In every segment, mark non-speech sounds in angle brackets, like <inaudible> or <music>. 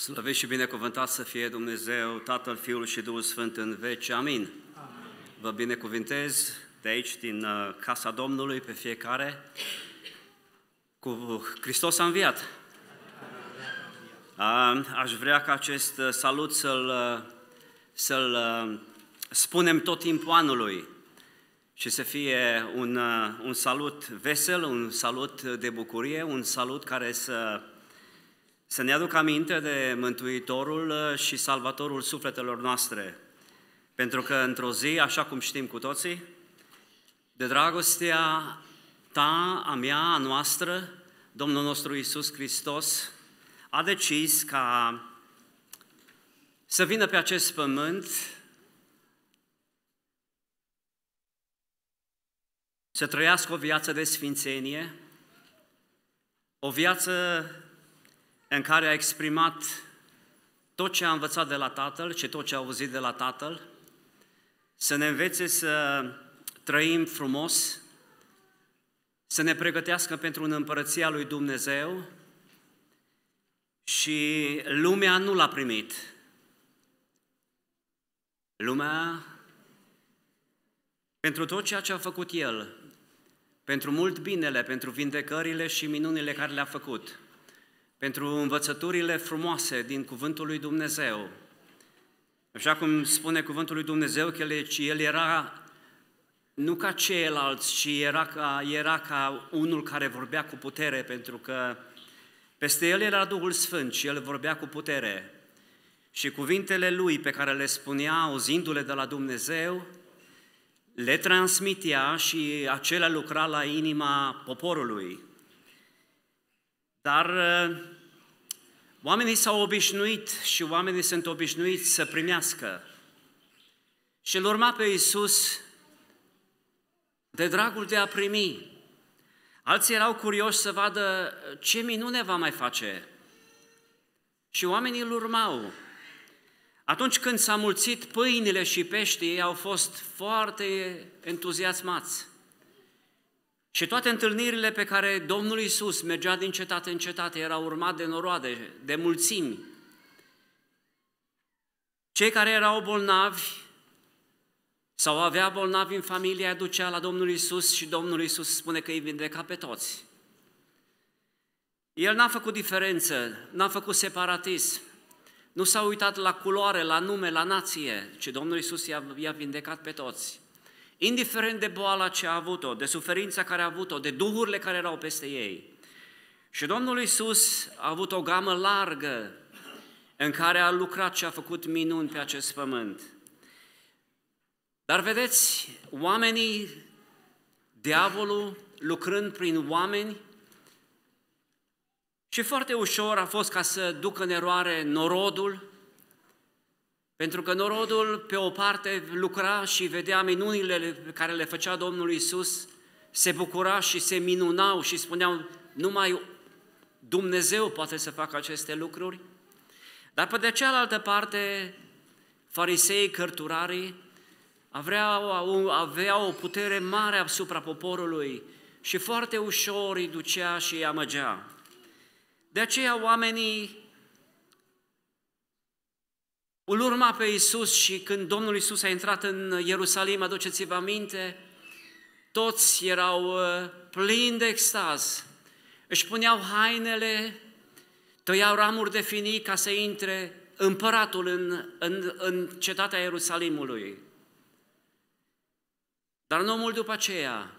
Slăvit și binecuvântat să fie Dumnezeu, Tatăl, Fiul și Duhul Sfânt în veci. Amin. Amin. Vă binecuvintez de aici, din uh, Casa Domnului, pe fiecare, cu Hristos a înviat. Aș vrea ca acest uh, salut să-l, uh, să-l spunem tot timpul anului și să fie un, un salut vesel, un salut de bucurie, un salut care să să ne aduc aminte de Mântuitorul uh, și Salvatorul sufletelor noastre. Pentru că într-o zi, așa cum știm cu toții, de dragostea ta, a mea, a noastră, Domnul nostru Isus Hristos a decis ca să vină pe acest pământ să trăiască o viață de sfințenie, o viață în care a exprimat tot ce a învățat de la Tatăl și tot ce a auzit de la Tatăl, să ne învețe să trăim frumos, să ne pregătească pentru un împărăția lui Dumnezeu și lumea nu l-a primit. Lumea, pentru tot ceea ce a făcut el, pentru mult binele, pentru vindecările și minunile care le-a făcut, pentru învățăturile frumoase din Cuvântul lui Dumnezeu. Așa cum spune Cuvântul lui Dumnezeu, că el era nu ca ceilalți, ci era ca, era ca unul care vorbea cu putere, pentru că peste el era Duhul Sfânt și el vorbea cu putere. Și cuvintele lui pe care le spunea, auzindu-le de la Dumnezeu, le transmitea și acelea lucra la inima poporului. Dar uh, oamenii s-au obișnuit și oamenii sunt obișnuiți să primească. Și îl urma pe Iisus de dragul de a primi. Alții erau curioși să vadă ce minune va mai face. Și oamenii îl urmau. Atunci când s-a mulțit pâinile și peștii, ei au fost foarte entuziasmați. Și toate întâlnirile pe care Domnul Iisus mergea din cetate în cetate era urmat de noroade, de mulțimi. Cei care erau bolnavi sau avea bolnavi în familie, aducea la Domnul Isus și Domnul Isus spune că îi vindeca pe toți. El n-a făcut diferență, n-a făcut separatism, nu s-a uitat la culoare, la nume, la nație, ci Domnul Isus i-a, i-a vindecat pe toți indiferent de boala ce a avut-o, de suferința care a avut-o, de duhurile care erau peste ei. Și Domnul Isus a avut o gamă largă în care a lucrat și a făcut minuni pe acest pământ. Dar vedeți, oamenii, diavolul, lucrând prin oameni, și foarte ușor a fost ca să ducă în eroare norodul, pentru că norodul, pe o parte, lucra și vedea minunile pe care le făcea Domnul Isus, se bucura și se minunau și spuneau, numai Dumnezeu poate să facă aceste lucruri. Dar pe de cealaltă parte, farisei, cărturarii, aveau, aveau o putere mare asupra poporului și foarte ușor îi ducea și îi amăgea. De aceea oamenii îl urma pe Iisus și când Domnul Iisus a intrat în Ierusalim, aduceți-vă aminte, toți erau uh, plini de extaz, își puneau hainele, tăiau ramuri de fini ca să intre împăratul în, în, în cetatea Ierusalimului. Dar nu mult după aceea,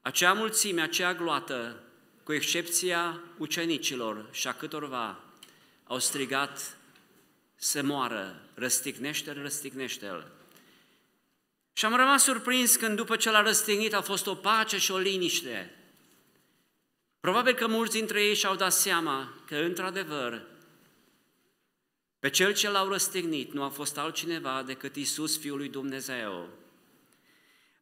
acea mulțime, acea gloată, cu excepția ucenicilor și a câtorva, au strigat se moară, răstignește-l, răstignește-l. Și am rămas surprins când după ce l-a răstignit a fost o pace și o liniște. Probabil că mulți dintre ei și-au dat seama că, într-adevăr, pe cel ce l-au răstignit nu a fost altcineva decât Isus, Fiul lui Dumnezeu.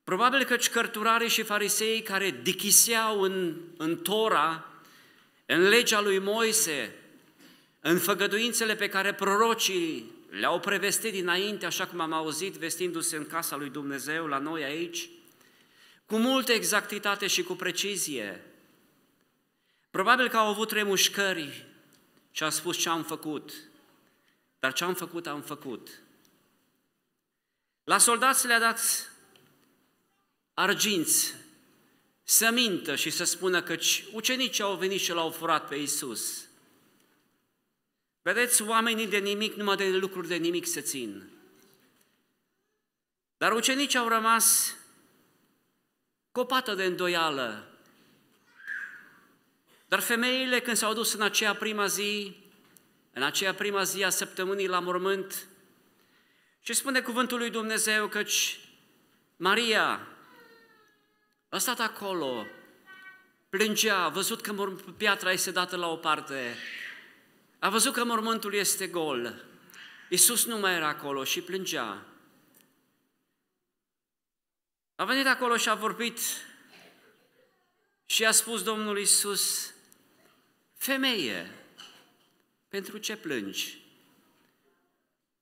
Probabil că cărturarii și fariseii care dichiseau în, în Tora, în legea lui Moise, în făgăduințele pe care prorocii le-au prevestit dinainte, așa cum am auzit, vestindu-se în casa lui Dumnezeu, la noi aici, cu multă exactitate și cu precizie. Probabil că au avut remușcări și a spus ce am făcut, dar ce am făcut, am făcut. La soldați le-a dat arginți să mintă și să spună că ucenicii au venit și l-au furat pe Iisus. Vedeți, oamenii de nimic, numai de lucruri de nimic se țin. Dar ucenicii au rămas copată de îndoială. Dar femeile, când s-au dus în aceea prima zi, în aceea prima zi a săptămânii la mormânt, și spune cuvântul lui Dumnezeu căci Maria a stat acolo, plângea, a văzut că piatra este dată la o parte, a văzut că mormântul este gol. Iisus nu mai era acolo și plângea. A venit acolo și a vorbit și a spus Domnul Iisus, femeie, pentru ce plângi?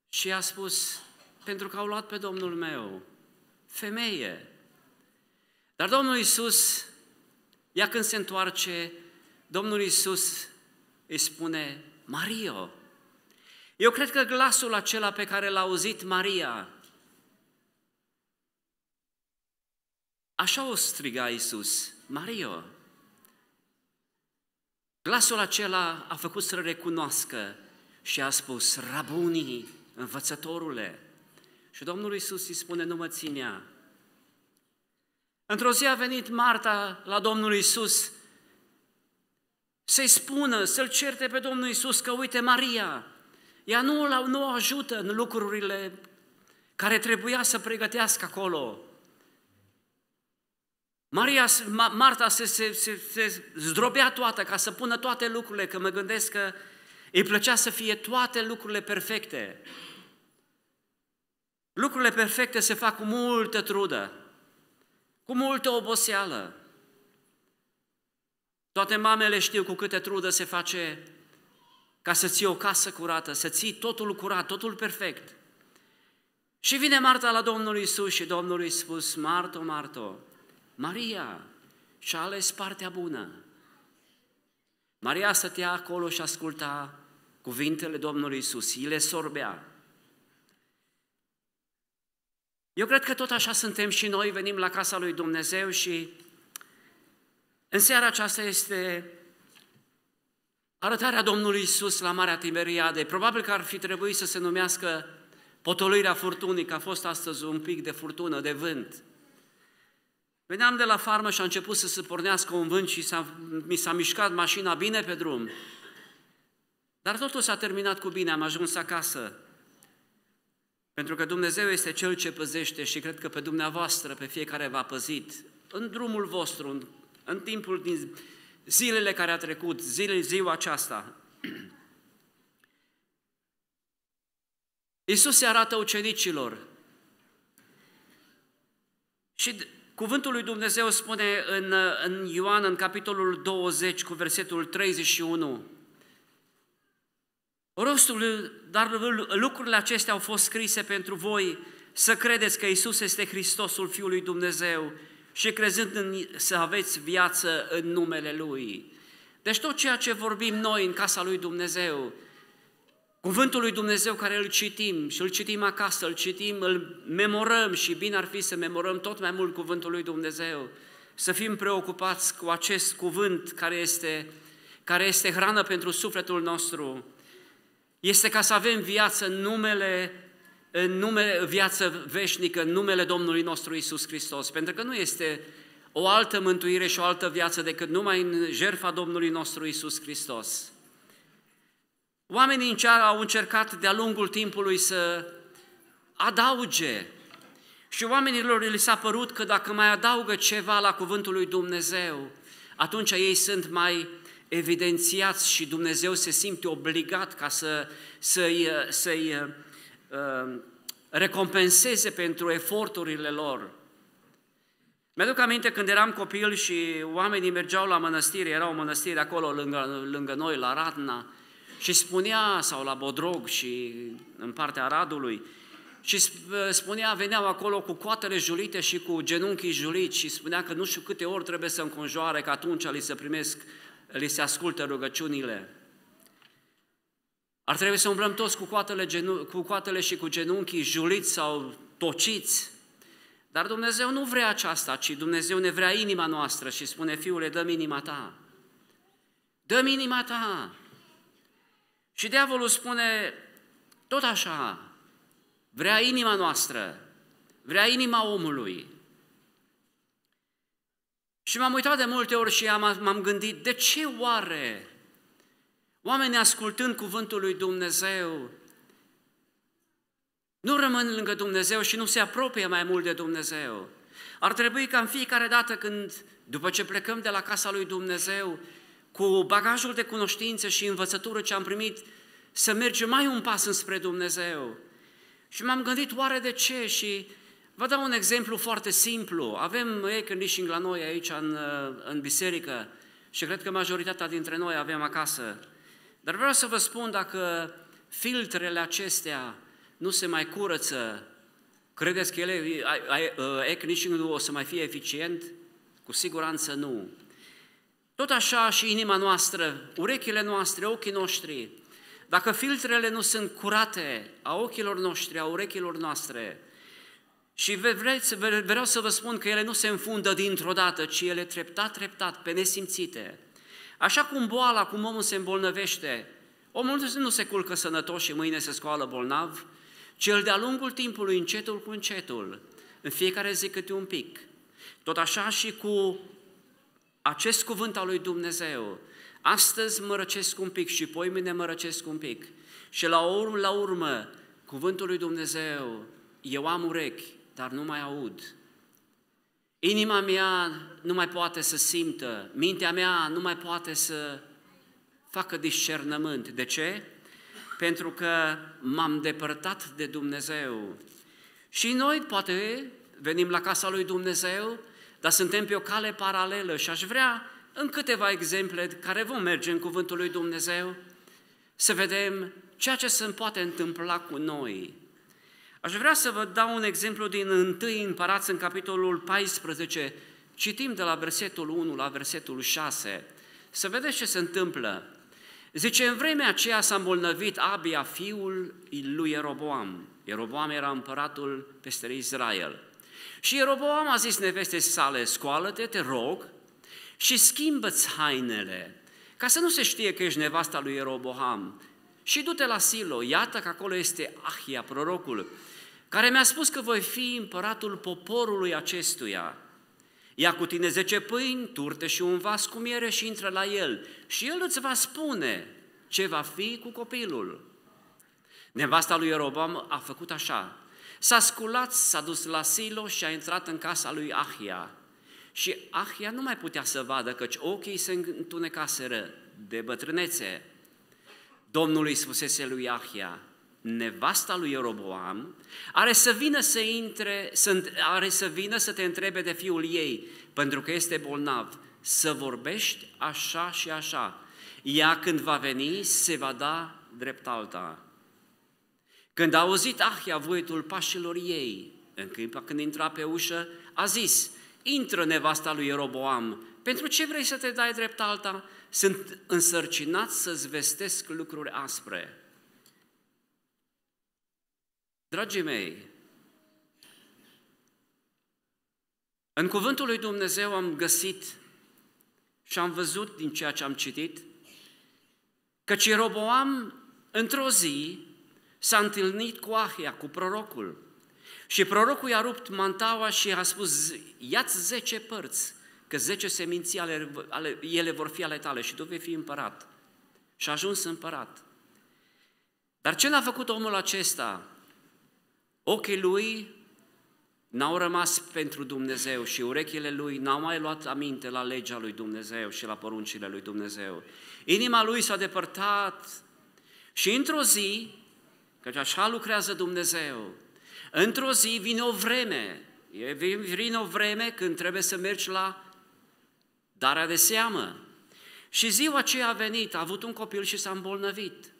Și a spus, pentru că au luat pe Domnul meu, femeie. Dar Domnul Iisus, ea când se întoarce, Domnul Iisus îi spune, Mario. Eu cred că glasul acela pe care l-a auzit Maria, așa o striga Iisus, Mario. Glasul acela a făcut să recunoască și a spus, rabunii, învățătorule. Și Domnul Iisus îi spune, nu mă ținea. Într-o zi a venit Marta la Domnul Iisus să-i spună, să-L certe pe Domnul Isus că uite Maria, ea nu, nu o ajută în lucrurile care trebuia să pregătească acolo. Maria, Marta se, se, se, se zdrobea toată ca să pună toate lucrurile, că mă gândesc că îi plăcea să fie toate lucrurile perfecte. Lucrurile perfecte se fac cu multă trudă, cu multă oboseală. Toate mamele știu cu câte trudă se face ca să ții o casă curată, să ții totul curat, totul perfect. Și vine Marta la Domnul Isus și Domnul i-a spus, Marto, Marto, Maria și-a ales partea bună. Maria stătea acolo și asculta cuvintele Domnului Isus, îi le sorbea. Eu cred că tot așa suntem și noi, venim la casa lui Dumnezeu și în seara aceasta este arătarea Domnului Isus la Marea Tiberiade. Probabil că ar fi trebuit să se numească potolirea furtunii, că a fost astăzi un pic de furtună, de vânt. Veneam de la farmă și a început să se pornească un vânt și s-a, mi s-a mișcat mașina bine pe drum. Dar totul s-a terminat cu bine, am ajuns acasă. Pentru că Dumnezeu este Cel ce păzește și cred că pe dumneavoastră, pe fiecare v-a păzit. În drumul vostru, în în timpul din zilele care a trecut, zile, ziua aceasta. <clears throat> Iisus se arată ucenicilor și cuvântul lui Dumnezeu spune în, în Ioan, în capitolul 20, cu versetul 31, Rostul, dar lucrurile acestea au fost scrise pentru voi să credeți că Isus este Hristosul Fiului Dumnezeu și crezând în, să aveți viață în numele Lui. Deci tot ceea ce vorbim noi în casa lui Dumnezeu, cuvântul lui Dumnezeu care îl citim și îl citim acasă, îl citim, îl memorăm și bine ar fi să memorăm tot mai mult cuvântul lui Dumnezeu, să fim preocupați cu acest cuvânt care este, care este hrană pentru sufletul nostru, este ca să avem viață în numele în nume, viață veșnică în numele Domnului nostru Isus Hristos, pentru că nu este o altă mântuire și o altă viață decât numai în jertfa Domnului nostru Isus Hristos. Oamenii în au încercat de-a lungul timpului să adauge și oamenilor li s-a părut că dacă mai adaugă ceva la cuvântul lui Dumnezeu, atunci ei sunt mai evidențiați și Dumnezeu se simte obligat ca să, să-i, să-i Um, recompenseze pentru eforturile lor. Mi-aduc aminte când eram copil și oamenii mergeau la mănăstire, era o mănăstire acolo lângă, lângă noi, la Radna, și spunea, sau la Bodrog și în partea Radului și uh, spunea, veneau acolo cu coatele julite și cu genunchii juliți și spunea că nu știu câte ori trebuie să înconjoare, că atunci li se primesc, li se ascultă rugăciunile. Ar trebui să umblăm toți cu coatele, genu- cu coatele și cu genunchii juliți sau tociți. Dar Dumnezeu nu vrea aceasta, ci Dumnezeu ne vrea inima noastră și spune, Fiule, dă inima ta. dă inima ta. Și diavolul spune, tot așa, vrea inima noastră, vrea inima omului. Și m-am uitat de multe ori și m-am gândit, de ce oare Oamenii ascultând cuvântul lui Dumnezeu, nu rămân lângă Dumnezeu și nu se apropie mai mult de Dumnezeu. Ar trebui ca în fiecare dată când, după ce plecăm de la casa lui Dumnezeu, cu bagajul de cunoștințe și învățătură ce am primit, să mergem mai un pas înspre Dumnezeu. Și m-am gândit oare de ce și vă dau un exemplu foarte simplu. Avem air conditioning la noi aici în, în biserică și cred că majoritatea dintre noi avem acasă. Dar vreau să vă spun, dacă filtrele acestea nu se mai curăță, credeți că ele, ă, ecniciul o să mai fie eficient? Cu siguranță nu. Tot așa și inima noastră, urechile noastre, ochii noștri, dacă filtrele nu sunt curate a ochilor noștri, a urechilor noastre, și vreți, vreau să vă spun că ele nu se înfundă dintr-o dată, ci ele treptat, treptat, pe nesimțite, Așa cum boala, cum omul se îmbolnăvește, omul nu se culcă sănătos și mâine se scoală bolnav, cel de-a lungul timpului, încetul cu încetul, în fiecare zi câte un pic. Tot așa și cu acest cuvânt al lui Dumnezeu. Astăzi mă răcesc un pic și poi mine mă răcesc un pic. Și la urmă, la urmă, cuvântul lui Dumnezeu, eu am urechi, dar nu mai aud. Inima mea nu mai poate să simtă, mintea mea nu mai poate să facă discernământ. De ce? Pentru că m-am depărtat de Dumnezeu. Și noi, poate, venim la casa lui Dumnezeu, dar suntem pe o cale paralelă și aș vrea, în câteva exemple care vom merge în Cuvântul lui Dumnezeu, să vedem ceea ce se poate întâmpla cu noi Aș vrea să vă dau un exemplu din 1 Împărați în capitolul 14, citim de la versetul 1 la versetul 6, să vedeți ce se întâmplă. Zice, în vremea aceea s-a îmbolnăvit Abia, fiul lui Eroboam. Eroboam era împăratul peste Israel. Și Eroboam a zis nevestei sale, scoală-te, te rog, și schimbă-ți hainele, ca să nu se știe că ești nevasta lui Eroboam, și du-te la Silo, iată că acolo este Ahia, prorocul, care mi-a spus că voi fi împăratul poporului acestuia. Ia cu tine zece pâini, turte și un vas cu miere și intră la el și el îți va spune ce va fi cu copilul. Nevasta lui Ierobam a făcut așa, s-a sculat, s-a dus la Silo și a intrat în casa lui Ahia. Și Ahia nu mai putea să vadă, căci ochii se întunecaseră de bătrânețe. Domnului spusese lui Ahia, nevasta lui Ieroboam, are să vină să intre, să, are să vină să te întrebe de fiul ei, pentru că este bolnav, să vorbești așa și așa. Ea când va veni, se va da drept alta. Când a auzit Ahia voietul pașilor ei, în când intra pe ușă, a zis, intră nevasta lui Ieroboam, pentru ce vrei să te dai drept alta? Sunt însărcinat să-ți vestesc lucruri aspre. Dragii mei, în cuvântul lui Dumnezeu am găsit și am văzut din ceea ce am citit că Ciroboam într-o zi s-a întâlnit cu Ahia, cu prorocul. Și prorocul i-a rupt mantaua și a spus, ia-ți zece părți că zece seminții ale, ale, ele vor fi ale tale și tu vei fi împărat. Și a ajuns împărat. Dar ce l-a făcut omul acesta? Ochii lui n-au rămas pentru Dumnezeu și urechile lui n-au mai luat aminte la legea lui Dumnezeu și la poruncile lui Dumnezeu. Inima lui s-a depărtat și într-o zi, căci așa lucrează Dumnezeu, într-o zi vine o vreme, vine o vreme când trebuie să mergi la darea de seamă. Și ziua aceea a venit, a avut un copil și s-a îmbolnăvit.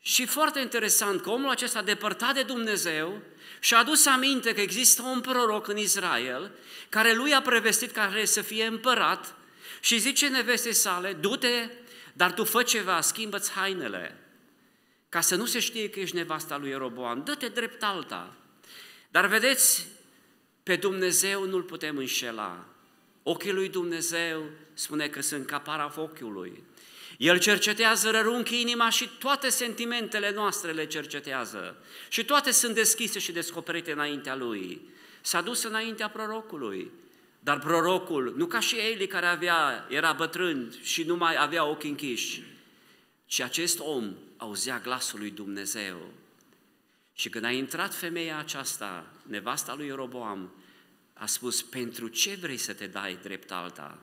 Și foarte interesant că omul acesta depărtat de Dumnezeu și-a adus aminte că există un proroc în Israel care lui a prevestit care să fie împărat și zice neveste sale, du-te, dar tu fă ceva, schimbă-ți hainele, ca să nu se știe că ești nevasta lui Ieroboam, dă-te drept alta. Dar vedeți, pe Dumnezeu nu-L putem înșela. Ochii lui Dumnezeu spune că sunt ca para El cercetează rărunchi inima și toate sentimentele noastre le cercetează. Și toate sunt deschise și descoperite înaintea lui. S-a dus înaintea prorocului. Dar prorocul, nu ca și Eli care avea, era bătrân și nu mai avea ochii închiși, ci acest om auzea glasul lui Dumnezeu. Și când a intrat femeia aceasta, nevasta lui Roboam, a spus, pentru ce vrei să te dai drept alta?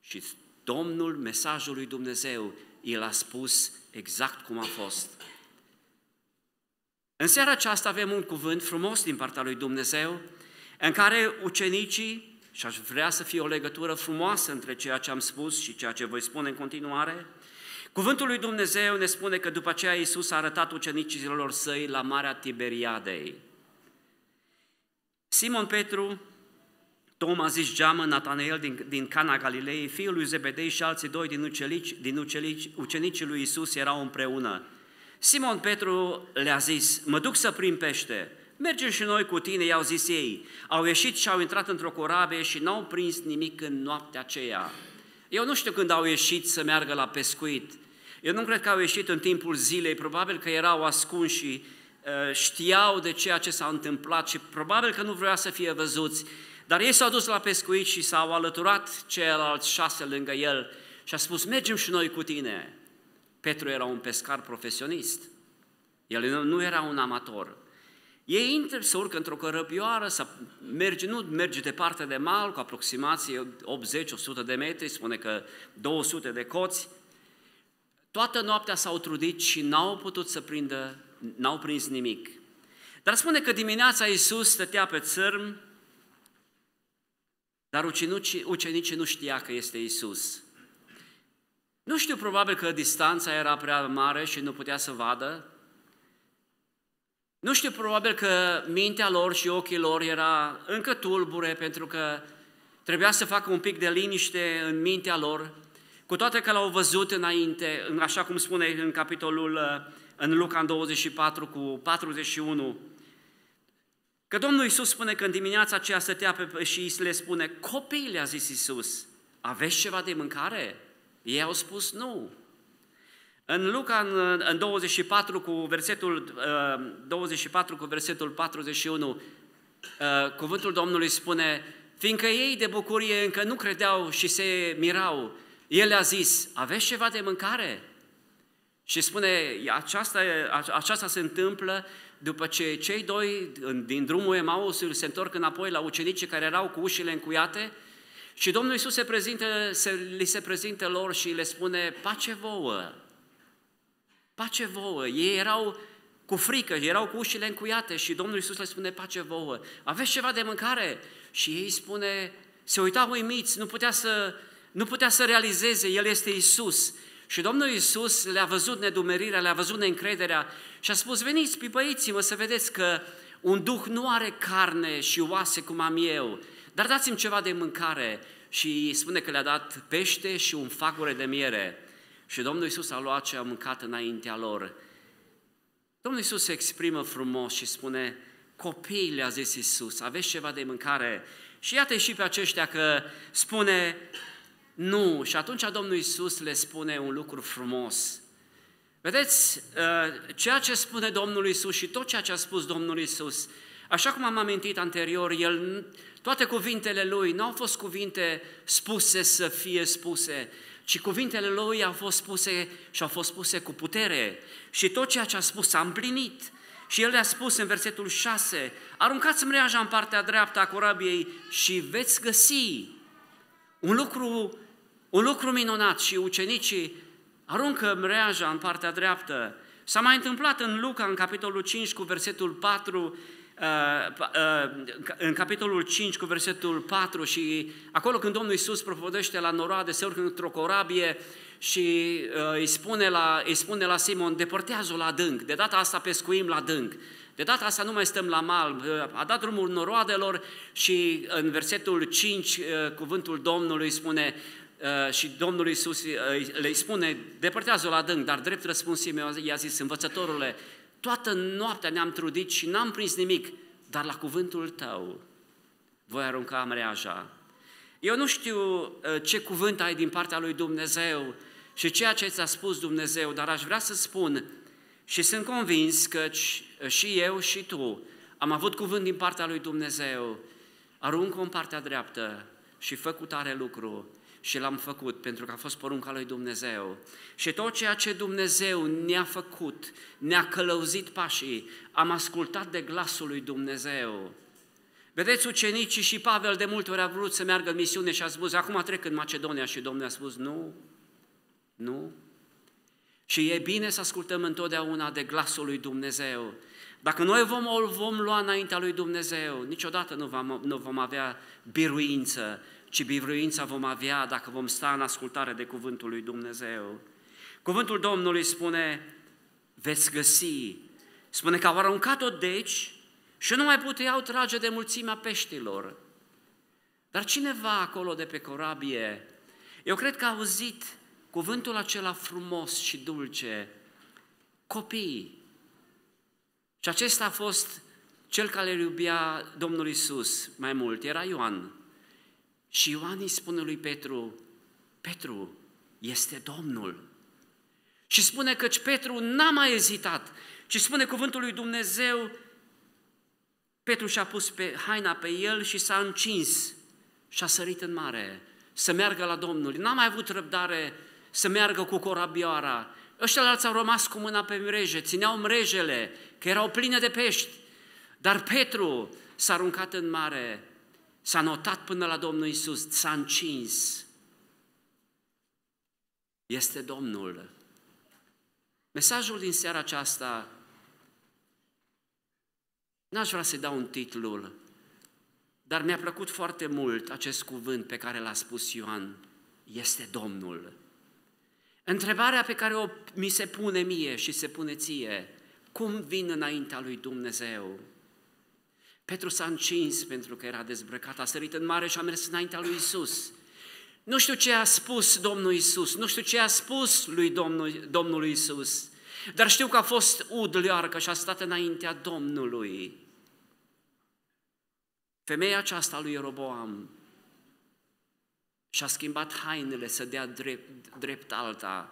Și Domnul, mesajul lui Dumnezeu, el a spus exact cum a fost. În seara aceasta avem un cuvânt frumos din partea lui Dumnezeu, în care ucenicii, și aș vrea să fie o legătură frumoasă între ceea ce am spus și ceea ce voi spune în continuare, cuvântul lui Dumnezeu ne spune că după aceea Iisus a arătat ucenicilor săi la Marea Tiberiadei. Simon Petru, Toma zis geamă, Natanael din, din Cana Galilei, fiul lui Zebedei și alții doi din, ucelici, din ucelici, ucenicii lui Isus erau împreună. Simon Petru le-a zis, mă duc să prim pește, mergem și noi cu tine, i-au zis ei. Au ieșit și au intrat într-o corabie și n-au prins nimic în noaptea aceea. Eu nu știu când au ieșit să meargă la pescuit. Eu nu cred că au ieșit în timpul zilei, probabil că erau ascunși și Uh, știau de ceea ce s-a întâmplat și probabil că nu vrea să fie văzuți, dar ei s-au dus la pescuit și s-au alăturat ceilalți șase lângă el și a spus, mergem și noi cu tine. Petru era un pescar profesionist, el nu era un amator. Ei intră, să urcă într-o cărăpioară, să merge, nu merge departe de mal, cu aproximație 80-100 de metri, spune că 200 de coți. Toată noaptea s-au trudit și n-au putut să prindă n-au prins nimic. Dar spune că dimineața Iisus stătea pe țărm, dar ucenicii, ucenicii nu știa că este Iisus. Nu știu, probabil că distanța era prea mare și nu putea să vadă. Nu știu, probabil că mintea lor și ochii lor era încă tulbure pentru că trebuia să facă un pic de liniște în mintea lor, cu toate că l-au văzut înainte, așa cum spune în capitolul uh, în Luca 24 cu 41, că Domnul Iisus spune că în dimineața aceea stătea pe, și îi le spune, copiii le-a zis Iisus, aveți ceva de mâncare? Ei au spus nu. În Luca, în, în 24 cu versetul, uh, 24 cu versetul 41, uh, cuvântul Domnului spune, fiindcă ei de bucurie încă nu credeau și se mirau, el a zis, aveți ceva de mâncare? Și spune, aceasta, aceasta se întâmplă după ce cei doi din drumul Emausului se întorc înapoi la ucenicii care erau cu ușile încuiate și Domnul Iisus se prezintă, se, li se prezintă lor și le spune, pace vouă, pace vouă. Ei erau cu frică, erau cu ușile încuiate și Domnul Iisus le spune, pace vouă, aveți ceva de mâncare? Și ei spune, se uitau uimiți, nu putea să, nu putea să realizeze, El este Iisus. Și Domnul Iisus le-a văzut nedumerirea, le-a văzut neîncrederea și a spus, veniți, pipăiți-mă să vedeți că un duh nu are carne și oase cum am eu, dar dați-mi ceva de mâncare. Și spune că le-a dat pește și un facure de miere. Și Domnul Iisus a luat ce a mâncat înaintea lor. Domnul Iisus se exprimă frumos și spune, copiii le-a zis Iisus, aveți ceva de mâncare? Și iată și pe aceștia că spune, nu. Și atunci Domnul Isus le spune un lucru frumos. Vedeți, ă, ceea ce spune Domnul Isus și tot ceea ce a spus Domnul Isus, așa cum am amintit anterior, el, toate cuvintele lui nu au fost cuvinte spuse să fie spuse, ci cuvintele lui au fost spuse și au fost spuse cu putere. Și tot ceea ce a spus a împlinit. Și el le-a spus în versetul 6, aruncați mreaja în partea dreaptă a corabiei și veți găsi un lucru un lucru minunat și ucenicii aruncă mreaja în partea dreaptă. S-a mai întâmplat în Luca, în capitolul 5, cu versetul 4, uh, uh, în capitolul 5 cu versetul 4 și acolo când Domnul Iisus propovedește la noroade, se urcă într-o corabie și uh, îi spune la, îi spune la Simon, depărtează-o la dânc, de data asta pescuim la dânc. De data asta nu mai stăm la mal, a dat drumul noroadelor și în versetul 5 cuvântul Domnului spune, Uh, și Domnul Iisus uh, le spune, depărtează-o la dâng, dar drept răspuns i-a zis, învățătorule, toată noaptea ne-am trudit și n-am prins nimic, dar la cuvântul tău voi arunca mreaja. Eu nu știu uh, ce cuvânt ai din partea lui Dumnezeu și ceea ce ți-a spus Dumnezeu, dar aș vrea să spun și sunt convins că și eu și tu am avut cuvânt din partea lui Dumnezeu, aruncă în partea dreaptă și fă cu tare lucru și l-am făcut pentru că a fost porunca lui Dumnezeu. Și tot ceea ce Dumnezeu ne-a făcut, ne-a călăuzit pașii, am ascultat de glasul lui Dumnezeu. Vedeți, ucenicii și Pavel de multe ori a vrut să meargă în misiune și a spus, acum trec în Macedonia și Domnul a spus, nu, nu. Și e bine să ascultăm întotdeauna de glasul lui Dumnezeu. Dacă noi vom, o vom lua înaintea lui Dumnezeu, niciodată nu vom, nu vom avea biruință, ci biruința vom avea dacă vom sta în ascultare de cuvântul lui Dumnezeu. Cuvântul Domnului spune, veți găsi. Spune că au aruncat-o deci și nu mai puteau trage de mulțimea peștilor. Dar cineva acolo de pe corabie, eu cred că a auzit cuvântul acela frumos și dulce, copii. Și acesta a fost cel care îl iubea Domnul Isus mai mult, era Ioan. Și Ioan îi spune lui Petru, Petru este Domnul. Și spune căci Petru n-a mai ezitat, ci spune cuvântul lui Dumnezeu, Petru și-a pus pe, haina pe el și s-a încins și a sărit în mare să meargă la Domnul. N-a mai avut răbdare să meargă cu corabioara. Ăștia alți au rămas cu mâna pe mreje, țineau mrejele, că erau pline de pești. Dar Petru s-a aruncat în mare S-a notat până la Domnul Isus, s-a încins. Este Domnul. Mesajul din seara aceasta, n-aș vrea să-i dau un titlul, dar mi-a plăcut foarte mult acest cuvânt pe care l-a spus Ioan, este Domnul. Întrebarea pe care o mi se pune mie și se pune ție, cum vin înaintea lui Dumnezeu? Petru s-a încins pentru că era dezbrăcat, a sărit în mare și a mers înaintea lui Isus. Nu știu ce a spus Domnul Isus, nu știu ce a spus lui Domnul, Domnul Isus, dar știu că a fost udlearcă și a stat înaintea Domnului. Femeia aceasta lui Roboam și-a schimbat hainele să dea drept, drept alta.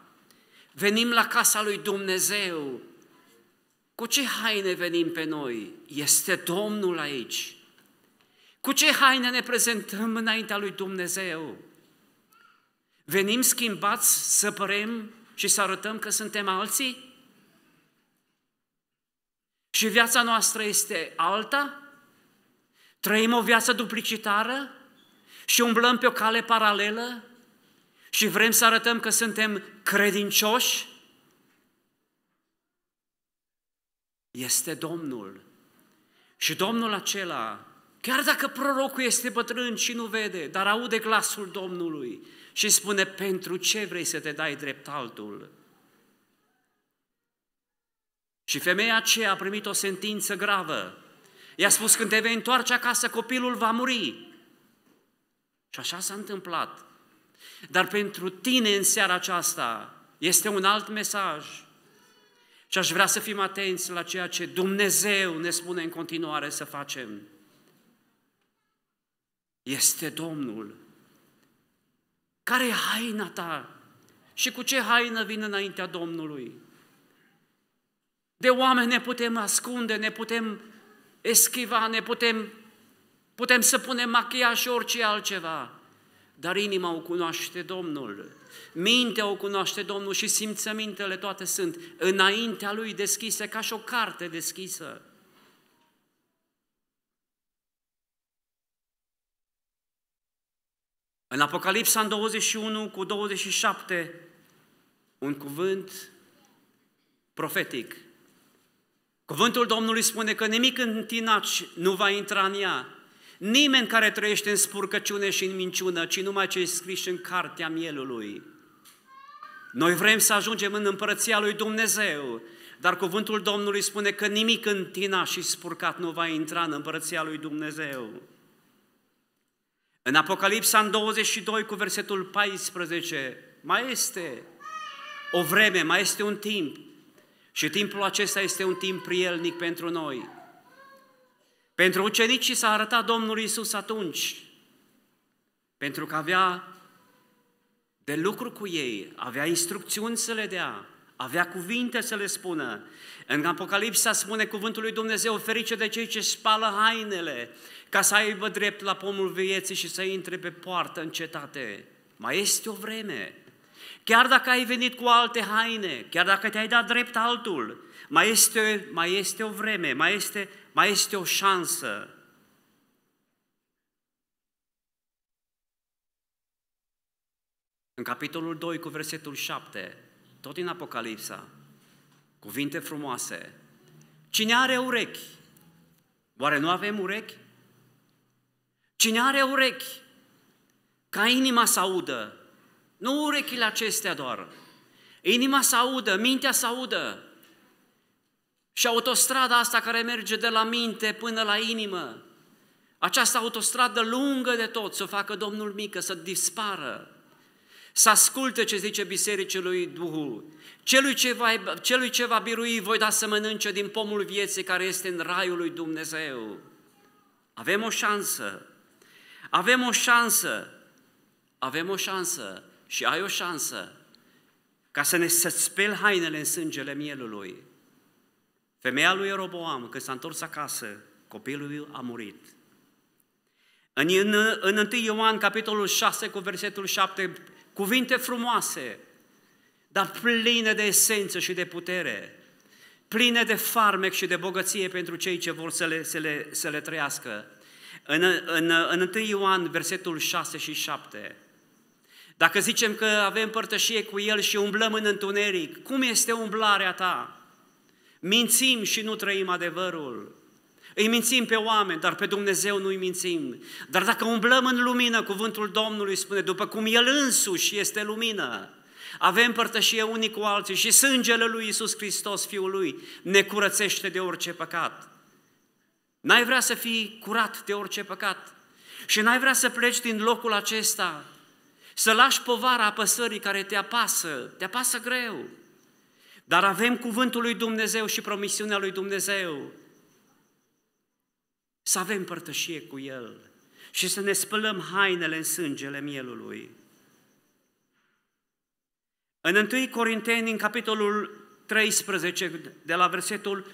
Venim la casa lui Dumnezeu cu ce haine venim pe noi? Este Domnul aici. Cu ce haine ne prezentăm înaintea lui Dumnezeu? Venim schimbați să părem și să arătăm că suntem alții? Și viața noastră este alta? Trăim o viață duplicitară? Și umblăm pe o cale paralelă? Și vrem să arătăm că suntem credincioși? este Domnul. Și Domnul acela, chiar dacă prorocul este bătrân și nu vede, dar aude glasul Domnului și spune, pentru ce vrei să te dai drept altul? Și femeia aceea a primit o sentință gravă. I-a spus, când te vei întoarce acasă, copilul va muri. Și așa s-a întâmplat. Dar pentru tine în seara aceasta este un alt mesaj. Și aș vrea să fim atenți la ceea ce Dumnezeu ne spune în continuare să facem. Este Domnul. Care e haina ta? Și cu ce haină vin înaintea Domnului? De oameni ne putem ascunde, ne putem eschiva, ne putem, putem să punem machiaj și orice altceva. Dar inima o cunoaște Domnul. Mintea o cunoaște Domnul și simțămintele toate sunt înaintea lui deschise, ca și o carte deschisă. În Apocalipsa în 21 cu 27, un cuvânt profetic. Cuvântul Domnului spune că nimic întinaci nu va intra în ea, Nimeni care trăiește în spurcăciune și în minciună, ci numai cei scriși în cartea mielului. Noi vrem să ajungem în împărăția lui Dumnezeu, dar cuvântul Domnului spune că nimic întina și spurcat nu va intra în împărăția lui Dumnezeu. În Apocalipsa în 22 cu versetul 14 mai este o vreme, mai este un timp și timpul acesta este un timp prielnic pentru noi. Pentru ucenicii s-a arătat Domnul Isus atunci, pentru că avea de lucru cu ei, avea instrucțiuni să le dea, avea cuvinte să le spună. În Apocalipsa spune cuvântul lui Dumnezeu, ferice de cei ce spală hainele, ca să aibă drept la pomul vieții și să intre pe poartă în cetate. Mai este o vreme. Chiar dacă ai venit cu alte haine, chiar dacă te-ai dat drept altul, mai este, mai este o vreme, mai este mai este o șansă. În capitolul 2 cu versetul 7, tot din Apocalipsa, cuvinte frumoase. Cine are urechi? Oare nu avem urechi? Cine are urechi? Ca inima să audă. Nu urechile acestea doar. Inima să audă, mintea să audă. Și autostrada asta care merge de la minte până la inimă, această autostradă lungă de tot, să o facă Domnul mică, să dispară. Să asculte ce zice bisericii lui Duhul. Celui ce, va, celui ce va birui voi da să mănânce din pomul vieții care este în raiul lui Dumnezeu. Avem o șansă. Avem o șansă. Avem o șansă și ai o șansă ca să ne să speli hainele în sângele mielului Femeia lui Roboam, când s-a întors acasă, copilul lui a murit. În, în, în 1 Ioan, capitolul 6, cu versetul 7, cuvinte frumoase, dar pline de esență și de putere, pline de farmec și de bogăție pentru cei ce vor să le, să le, să le trăiască. În, în, în 1 Ioan, versetul 6 și 7, dacă zicem că avem părtășie cu El și umblăm în întuneric, cum este umblarea ta? Mințim și nu trăim adevărul. Îi mințim pe oameni, dar pe Dumnezeu nu îi mințim. Dar dacă umblăm în lumină, cuvântul Domnului spune, după cum El însuși este lumină, avem părtășie unii cu alții și sângele lui Isus Hristos, Fiul lui, ne curățește de orice păcat. N-ai vrea să fii curat de orice păcat și n-ai vrea să pleci din locul acesta, să lași povara apăsării care te apasă, te apasă greu. Dar avem cuvântul lui Dumnezeu și promisiunea lui Dumnezeu. Să avem părtășie cu El și să ne spălăm hainele în sângele mielului. În 1 Corinteni, în capitolul 13, de la versetul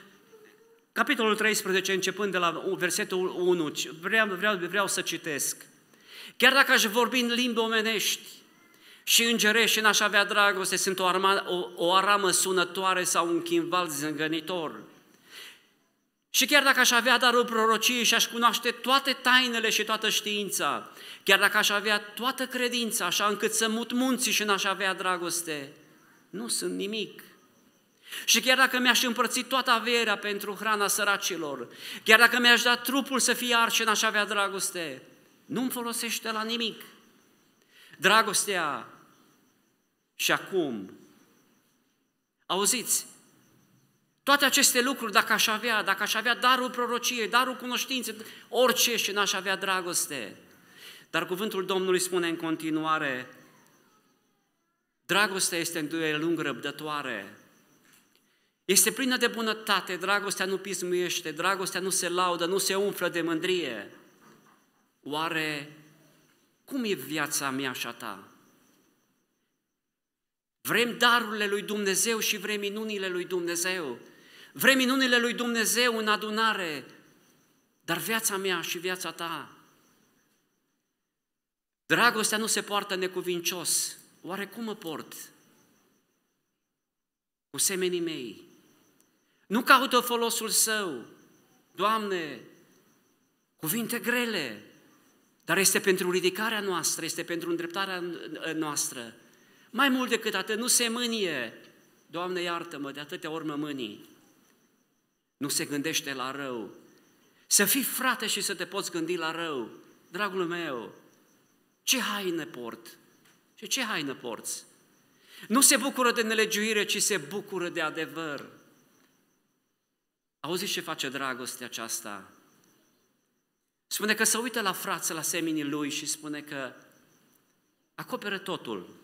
capitolul 13, începând de la versetul 1, vreau, vreau, vreau să citesc. Chiar dacă aș vorbi în limbi omenești, și îngerești n-aș avea dragoste, sunt o, arma, o, o aramă sunătoare sau un chimval zângănitor. Și chiar dacă aș avea darul prorociei și aș cunoaște toate tainele și toată știința, chiar dacă aș avea toată credința, așa încât să mut munții și n-aș avea dragoste, nu sunt nimic. Și chiar dacă mi-aș împărți toată averea pentru hrana săracilor, chiar dacă mi-aș da trupul să fie ars și n-aș avea dragoste, nu-mi folosește la nimic. Dragostea și acum. Auziți, toate aceste lucruri, dacă aș avea, dacă aș avea darul prorociei, darul cunoștinței, orice și n-aș avea dragoste. Dar cuvântul Domnului spune în continuare, dragostea este lung, răbdătoare, este plină de bunătate, dragostea nu pismuiește, dragostea nu se laudă, nu se umflă de mândrie. Oare cum e viața mea și a ta? Vrem darurile lui Dumnezeu și vrem minunile lui Dumnezeu. Vrem minunile lui Dumnezeu în adunare, dar viața mea și viața ta. Dragostea nu se poartă necuvincios. Oare cum mă port? Cu semenii mei. Nu caută folosul său. Doamne, cuvinte grele, dar este pentru ridicarea noastră, este pentru îndreptarea noastră. Mai mult decât atât, nu se mânie. Doamne, iartă-mă, de atâtea ori mă mânii. Nu se gândește la rău. Să fii frate și să te poți gândi la rău. Dragul meu, ce haine port? Și ce haine porți? Nu se bucură de nelegiuire, ci se bucură de adevăr. Auziți ce face dragostea aceasta? Spune că se uită la frață, la seminii lui și spune că acoperă totul.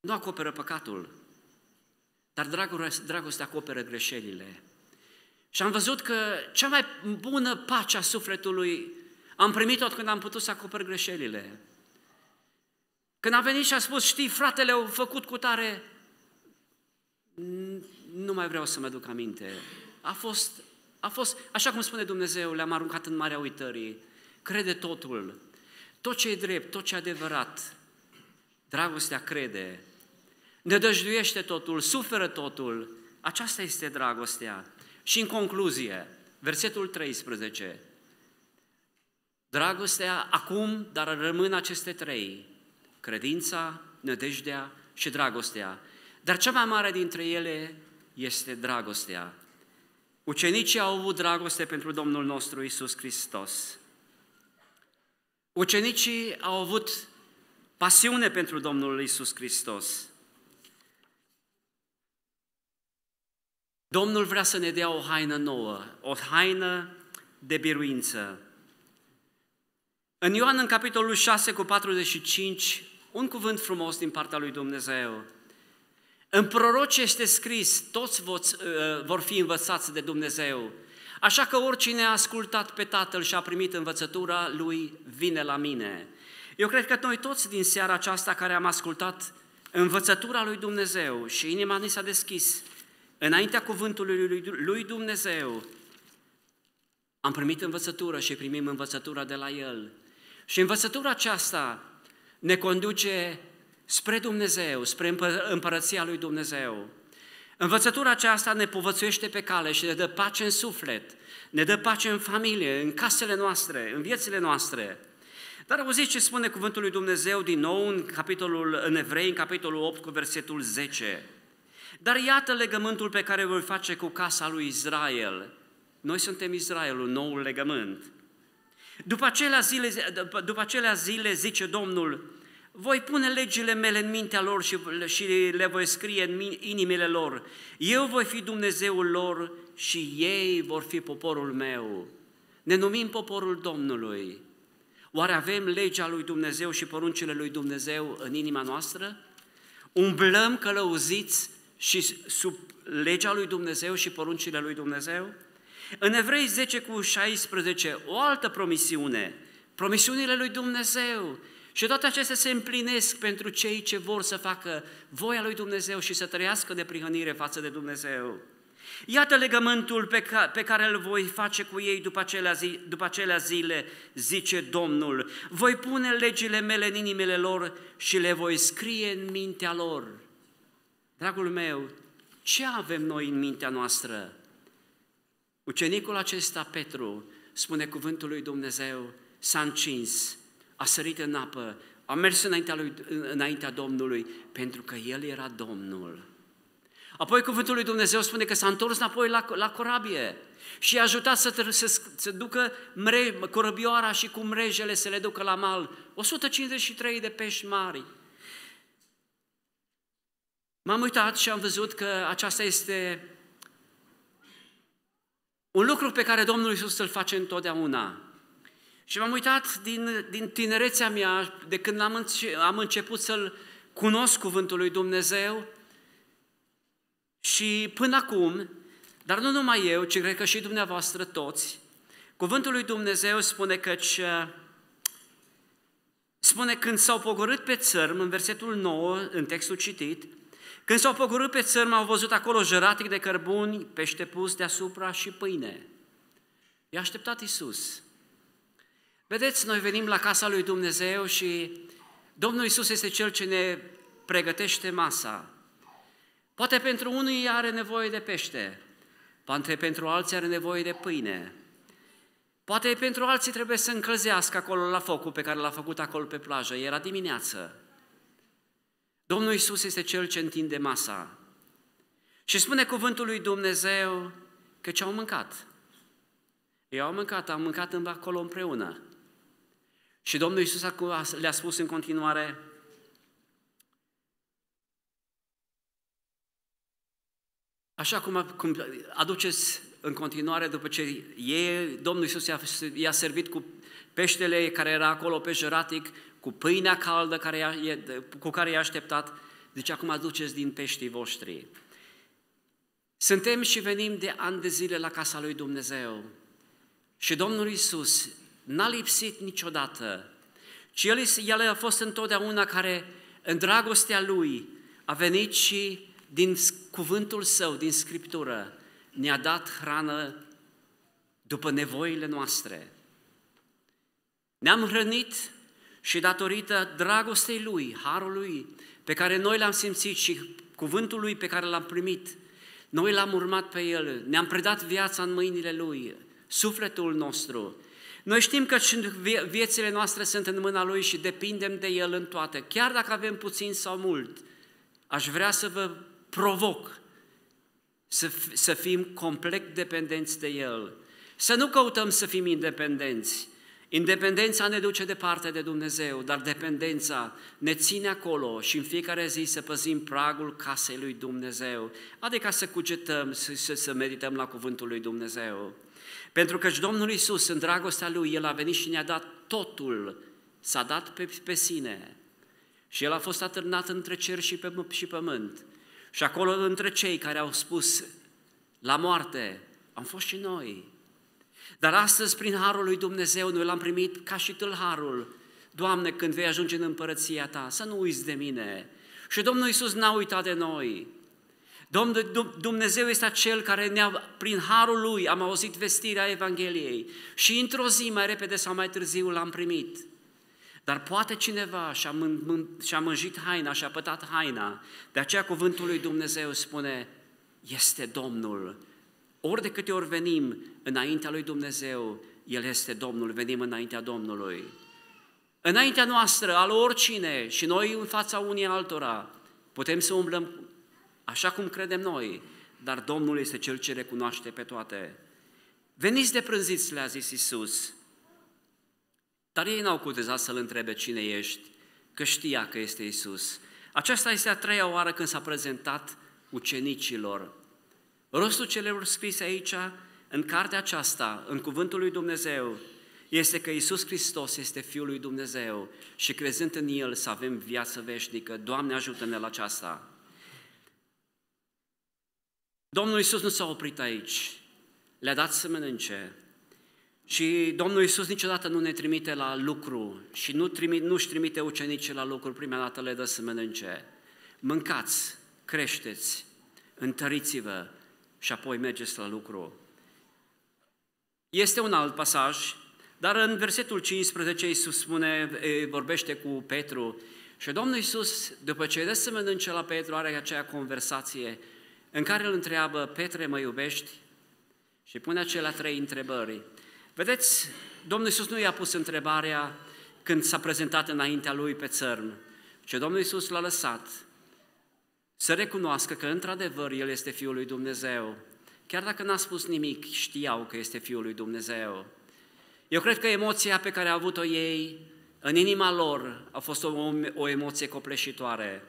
Nu acoperă păcatul, dar dragostea acoperă greșelile. Și am văzut că cea mai bună pace a sufletului am primit-o când am putut să acoper greșelile. Când a venit și a spus, știi, fratele au făcut cu tare, nu mai vreau să mă duc aminte. A fost, a fost, așa cum spune Dumnezeu, le-am aruncat în marea uitării. Crede totul, tot ce e drept, tot ce e adevărat. Dragostea crede, Nădăjduiește totul, suferă totul. Aceasta este dragostea. Și în concluzie, versetul 13. Dragostea acum, dar rămân aceste trei. Credința, nădejdea și dragostea. Dar cea mai mare dintre ele este dragostea. Ucenicii au avut dragoste pentru Domnul nostru Isus Hristos. Ucenicii au avut pasiune pentru Domnul Isus Hristos. Domnul vrea să ne dea o haină nouă, o haină de biruință. În Ioan, în capitolul 6, cu 45, un cuvânt frumos din partea lui Dumnezeu. În proroce este scris, toți voți, uh, vor fi învățați de Dumnezeu. Așa că oricine a ascultat pe Tatăl și a primit învățătura lui, vine la mine. Eu cred că noi toți din seara aceasta care am ascultat învățătura lui Dumnezeu și inima ni s-a deschis, înaintea cuvântului lui Dumnezeu, am primit învățătură și primim învățătura de la El. Și învățătura aceasta ne conduce spre Dumnezeu, spre împărăția lui Dumnezeu. Învățătura aceasta ne povățuiește pe cale și ne dă pace în suflet, ne dă pace în familie, în casele noastre, în viețile noastre. Dar auziți ce spune cuvântul lui Dumnezeu din nou în, capitolul, în Evrei, în capitolul 8 cu versetul 10. Dar iată legământul pe care voi face cu casa lui Israel. Noi suntem Israelul, noul legământ. După acelea zile, după acelea zile zice Domnul, voi pune legile mele în mintea lor și, și le voi scrie în inimile lor. Eu voi fi Dumnezeul lor și ei vor fi poporul meu. Ne numim poporul Domnului. Oare avem legea lui Dumnezeu și poruncile lui Dumnezeu în inima noastră? Umblăm călăuziți și sub legea lui Dumnezeu și poruncile lui Dumnezeu? În Evrei 10 cu 16, o altă promisiune, promisiunile lui Dumnezeu. Și toate acestea se împlinesc pentru cei ce vor să facă voia lui Dumnezeu și să trăiască de prihănire față de Dumnezeu. Iată legământul pe, ca, pe care îl voi face cu ei după acelea, zi, după acelea zile, zice Domnul. Voi pune legile mele în inimile lor și le voi scrie în mintea lor. Dragul meu, ce avem noi în mintea noastră? Ucenicul acesta, Petru, spune cuvântul lui Dumnezeu, s-a încins, a sărit în apă, a mers înaintea, lui, înaintea Domnului, pentru că El era Domnul. Apoi cuvântul lui Dumnezeu spune că s-a întors înapoi la, la corabie și i-a ajutat să, să, să ducă mre, corăbioara și cu mrejele să le ducă la mal. 153 de pești mari. M-am uitat și am văzut că aceasta este un lucru pe care Domnul Iisus îl face întotdeauna. Și m-am uitat din, din tinerețea mea, de când am, înce- am început să-L cunosc Cuvântul lui Dumnezeu și până acum, dar nu numai eu, ci cred că și dumneavoastră toți, Cuvântul lui Dumnezeu spune că spune când s-au pogorât pe țărm, în versetul 9, în textul citit, când s-au pogorât pe țărm, au văzut acolo jăratic de cărbuni, pește pus deasupra și pâine. I-a așteptat Isus. Vedeți, noi venim la casa lui Dumnezeu și Domnul Isus este Cel ce ne pregătește masa. Poate pentru unii are nevoie de pește, poate pentru alții are nevoie de pâine, poate pentru alții trebuie să încălzească acolo la focul pe care l-a făcut acolo pe plajă, era dimineață. Domnul Isus este Cel ce întinde masa. Și spune cuvântul lui Dumnezeu că ce-au mâncat. ei au mâncat, au mâncat în acolo împreună. Și Domnul Isus le-a spus în continuare, Așa cum, cum aduceți în continuare, după ce ei, Domnul Iisus i-a, i-a servit cu peștele care era acolo pe jeratic cu pâinea caldă care e, cu care i-a așteptat, deci acum aduceți din peștii voștri. Suntem și venim de ani de zile la casa lui Dumnezeu și Domnul Isus n-a lipsit niciodată, ci El, El a fost întotdeauna care, în dragostea Lui, a venit și din cuvântul Său, din Scriptură, ne-a dat hrană după nevoile noastre. Ne-am hrănit și datorită dragostei Lui, Harului pe care noi l-am simțit și cuvântul Lui pe care l-am primit, noi l-am urmat pe El, ne-am predat viața în mâinile Lui, sufletul nostru. Noi știm că viețile noastre sunt în mâna Lui și depindem de El în toate, chiar dacă avem puțin sau mult. Aș vrea să vă provoc să, să fim complet dependenți de El, să nu căutăm să fim independenți, Independența ne duce departe de Dumnezeu, dar dependența ne ține acolo și în fiecare zi să păzim pragul casei lui Dumnezeu, adică să cugetăm, să, să, să medităm la cuvântul lui Dumnezeu. Pentru că și Domnul Isus, în dragostea Lui, El a venit și ne-a dat totul, s-a dat pe, pe sine. Și El a fost atârnat între cer și, pe, și pământ. Și acolo, între cei care au spus la moarte, am fost și noi, dar astăzi, prin Harul lui Dumnezeu, noi l-am primit ca și tâlharul. Doamne, când vei ajunge în împărăția Ta, să nu uiți de mine. Și Domnul Iisus n-a uitat de noi. Domnul Dumnezeu este acel care ne-a, prin harul lui am auzit vestirea Evangheliei și într-o zi, mai repede sau mai târziu, l-am primit. Dar poate cineva și-a, mân- și-a mânjit haina, și-a pătat haina. De aceea cuvântul lui Dumnezeu spune, este Domnul ori de câte ori venim înaintea lui Dumnezeu, El este Domnul, venim înaintea Domnului. Înaintea noastră, al oricine și noi în fața unii altora, putem să umblăm așa cum credem noi, dar Domnul este Cel ce recunoaște pe toate. Veniți de prânziți, le-a zis Isus. Dar ei n-au cutezat să-L întrebe cine ești, că știa că este Isus. Aceasta este a treia oară când s-a prezentat ucenicilor. Rostul celor scris aici, în cartea aceasta, în cuvântul lui Dumnezeu, este că Isus Hristos este Fiul lui Dumnezeu și crezând în El să avem viață veșnică. Doamne, ajută-ne la aceasta! Domnul Isus nu s-a oprit aici, le-a dat să mănânce și Domnul Isus niciodată nu ne trimite la lucru și nu trimite, nu-și trimite ucenicii la lucru, prima dată le dă să mănânce. Mâncați, creșteți, întăriți-vă, și apoi mergeți la lucru. Este un alt pasaj, dar în versetul 15 Iisus spune, vorbește cu Petru și Domnul Iisus, după ce dă să mănânce la Petru, are aceea conversație în care îl întreabă, Petre, mă iubești? Și pune acelea trei întrebări. Vedeți, Domnul Iisus nu i-a pus întrebarea când s-a prezentat înaintea lui pe țărm, ce Domnul Iisus l-a lăsat să recunoască că într-adevăr El este Fiul lui Dumnezeu. Chiar dacă n-a spus nimic, știau că este Fiul lui Dumnezeu. Eu cred că emoția pe care a avut-o ei în inima lor a fost o, o emoție copleșitoare.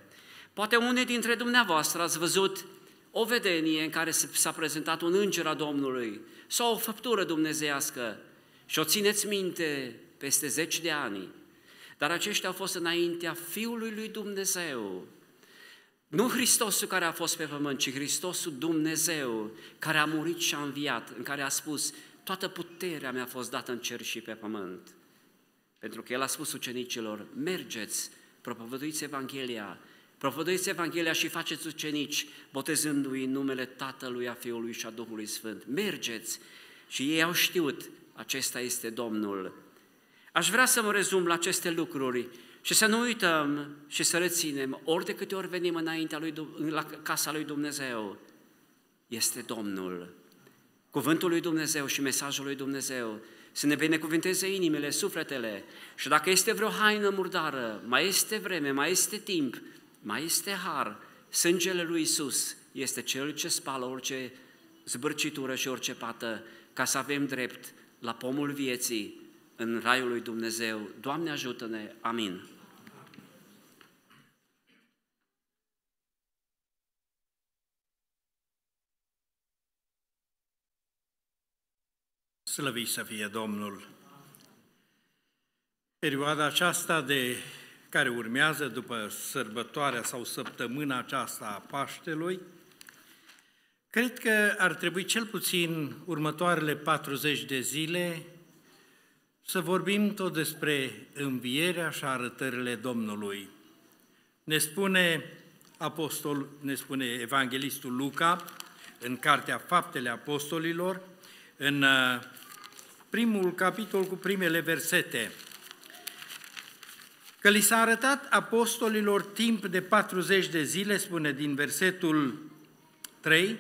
Poate unii dintre dumneavoastră ați văzut o vedenie în care s-a prezentat un înger a Domnului sau o făptură dumnezeiască și o țineți minte peste zeci de ani. Dar aceștia au fost înaintea Fiului lui Dumnezeu nu Hristosul care a fost pe pământ, ci Hristosul Dumnezeu care a murit și a înviat, în care a spus, toată puterea mi-a fost dată în cer și pe pământ. Pentru că El a spus ucenicilor, mergeți, propovăduiți Evanghelia, propovăduiți Evanghelia și faceți ucenici, botezându-i în numele Tatălui, a Fiului și a Duhului Sfânt. Mergeți! Și ei au știut, acesta este Domnul. Aș vrea să mă rezum la aceste lucruri și să nu uităm și să reținem, ori de câte ori venim înaintea lui, la casa lui Dumnezeu, este Domnul. Cuvântul lui Dumnezeu și mesajul lui Dumnezeu să ne binecuvinteze inimile, sufletele și dacă este vreo haină murdară, mai este vreme, mai este timp, mai este har, sângele lui Isus este cel ce spală orice zbârcitură și orice pată ca să avem drept la pomul vieții în Raiul lui Dumnezeu. Doamne ajută-ne! Amin! Slăvi să fie Domnul! Perioada aceasta de care urmează după sărbătoarea sau săptămâna aceasta a Paștelui, cred că ar trebui cel puțin următoarele 40 de zile să vorbim tot despre învierea și arătările Domnului. Ne spune apostol, ne spune evanghelistul Luca în cartea Faptele Apostolilor, în uh, primul capitol cu primele versete, că li s-a arătat apostolilor timp de 40 de zile, spune din versetul 3,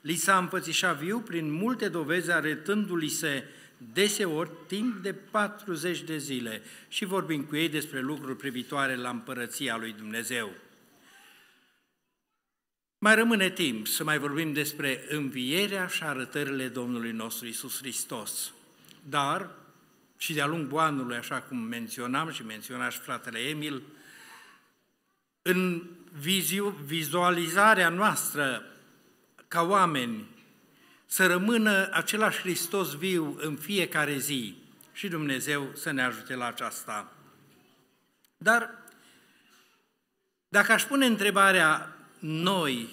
li s-a împățișat viu prin multe dovezi arătându-li se deseori timp de 40 de zile și vorbim cu ei despre lucruri privitoare la împărăția lui Dumnezeu. Mai rămâne timp să mai vorbim despre învierea și arătările Domnului nostru Isus Hristos. Dar, și de-a lungul anului, așa cum menționam și menționa și fratele Emil, în vizualizarea noastră ca oameni să rămână același Hristos viu în fiecare zi și Dumnezeu să ne ajute la aceasta. Dar dacă aș pune întrebarea noi,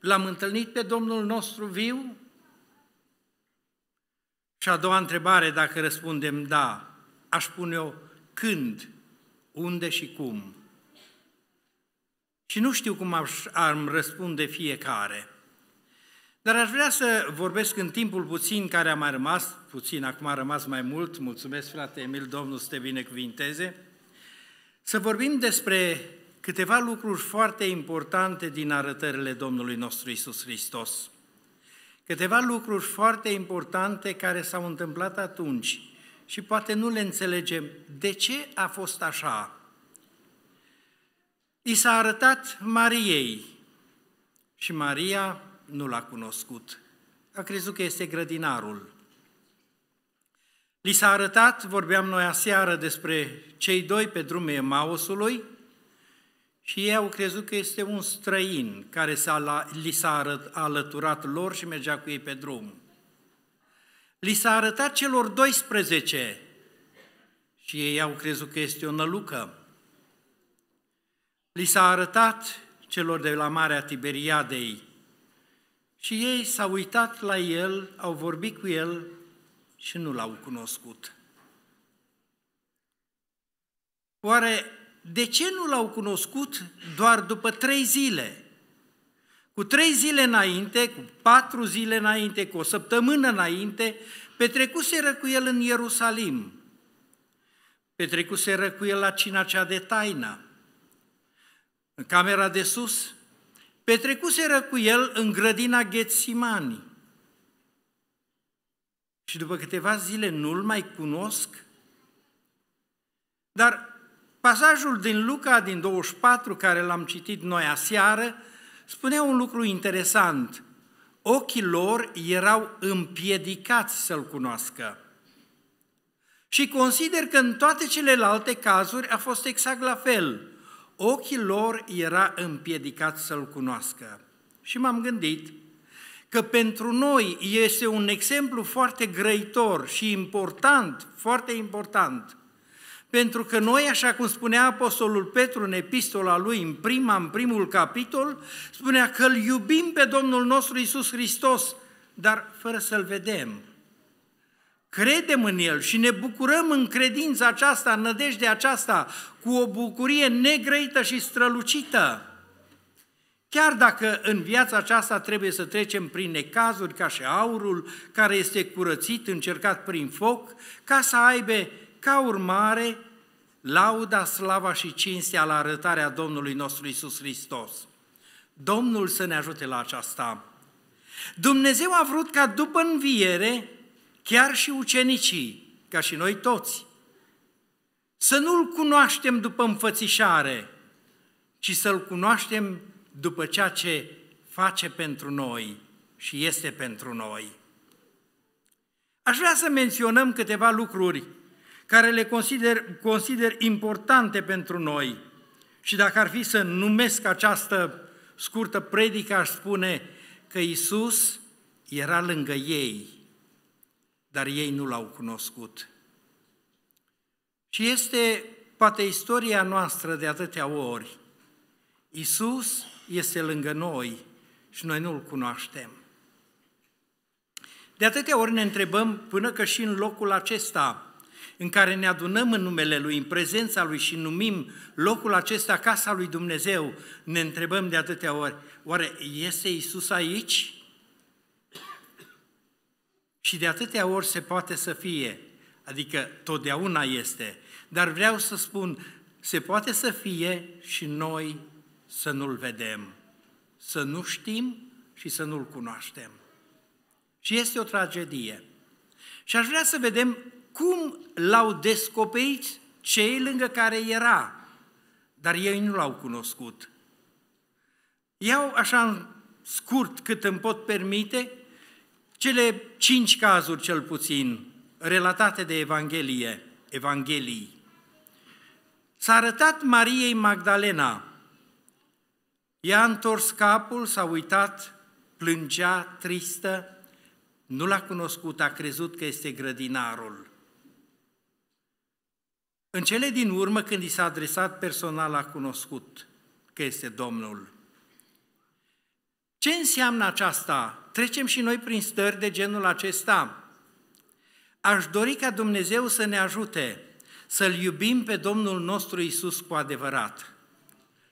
l-am întâlnit pe Domnul nostru viu? Și a doua întrebare, dacă răspundem da, aș pune-o când, unde și cum. Și nu știu cum am răspunde fiecare. Dar aș vrea să vorbesc în timpul puțin care a mai rămas, puțin, acum a rămas mai mult, mulțumesc frate Emil, Domnul să te binecuvinteze, să vorbim despre câteva lucruri foarte importante din arătările Domnului nostru Isus Hristos. Câteva lucruri foarte importante care s-au întâmplat atunci și poate nu le înțelegem. De ce a fost așa? I s-a arătat Mariei și Maria nu l-a cunoscut. A crezut că este grădinarul. Li s-a arătat, vorbeam noi aseară despre cei doi pe drumul Emausului, și ei au crezut că este un străin care s-a, li s-a alăturat lor și mergea cu ei pe drum. Li s-a arătat celor 12 și ei au crezut că este o nălucă. Li s-a arătat celor de la Marea Tiberiadei și ei s-au uitat la el, au vorbit cu el și nu l-au cunoscut. Oare de ce nu l-au cunoscut doar după trei zile? Cu trei zile înainte, cu patru zile înainte, cu o săptămână înainte, petrecuseră cu el în Ierusalim. Petrecuseră cu el la cina cea de taină, în camera de sus, petrecuseră cu el în grădina Ghețimani. Și după câteva zile nu-l mai cunosc? Dar pasajul din Luca din 24, care l-am citit noi aseară, spunea un lucru interesant. Ochii lor erau împiedicați să-l cunoască. Și consider că în toate celelalte cazuri a fost exact la fel – ochii lor era împiedicat să-L cunoască. Și m-am gândit că pentru noi este un exemplu foarte grăitor și important, foarte important, pentru că noi, așa cum spunea Apostolul Petru în epistola lui, în prima, în primul capitol, spunea că îl iubim pe Domnul nostru Isus Hristos, dar fără să-L vedem, credem în El și ne bucurăm în credința aceasta, în nădejdea aceasta, cu o bucurie negrăită și strălucită. Chiar dacă în viața aceasta trebuie să trecem prin necazuri ca și aurul, care este curățit, încercat prin foc, ca să aibă ca urmare lauda, slava și cinstea la arătarea Domnului nostru Isus Hristos. Domnul să ne ajute la aceasta. Dumnezeu a vrut ca după înviere chiar și ucenicii, ca și noi toți. Să nu-L cunoaștem după înfățișare, ci să-L cunoaștem după ceea ce face pentru noi și este pentru noi. Aș vrea să menționăm câteva lucruri care le consider, consider importante pentru noi. Și dacă ar fi să numesc această scurtă predică, aș spune că Isus era lângă ei dar ei nu l-au cunoscut. Și este poate istoria noastră de atâtea ori. Isus este lângă noi și noi nu-L cunoaștem. De atâtea ori ne întrebăm până că și în locul acesta în care ne adunăm în numele Lui, în prezența Lui și numim locul acesta casa lui Dumnezeu, ne întrebăm de atâtea ori, oare este Isus aici? Și de atâtea ori se poate să fie, adică totdeauna este, dar vreau să spun, se poate să fie și noi să nu-L vedem, să nu știm și să nu-L cunoaștem. Și este o tragedie. Și aș vrea să vedem cum l-au descoperit cei lângă care era, dar ei nu l-au cunoscut. Iau așa în scurt cât îmi pot permite cele cinci cazuri, cel puțin, relatate de Evanghelie, Evanghelii, s-a arătat Mariei Magdalena. Ea a întors capul, s-a uitat, plângea, tristă, nu l-a cunoscut, a crezut că este grădinarul. În cele din urmă, când i s-a adresat personal, a cunoscut că este Domnul. Ce înseamnă aceasta trecem și noi prin stări de genul acesta. Aș dori ca Dumnezeu să ne ajute să-L iubim pe Domnul nostru Isus cu adevărat.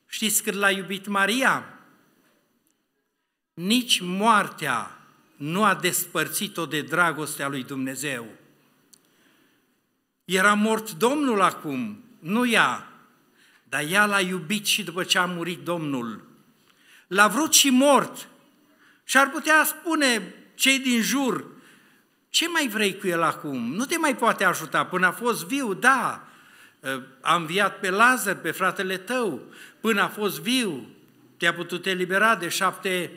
Știți cât l-a iubit Maria? Nici moartea nu a despărțit-o de dragostea lui Dumnezeu. Era mort Domnul acum, nu ea, dar ea l-a iubit și după ce a murit Domnul. L-a vrut și mort, și ar putea spune cei din jur, ce mai vrei cu el acum? Nu te mai poate ajuta, până a fost viu, da, ă, a înviat pe Lazar, pe fratele tău, până a fost viu, te-a putut elibera de șapte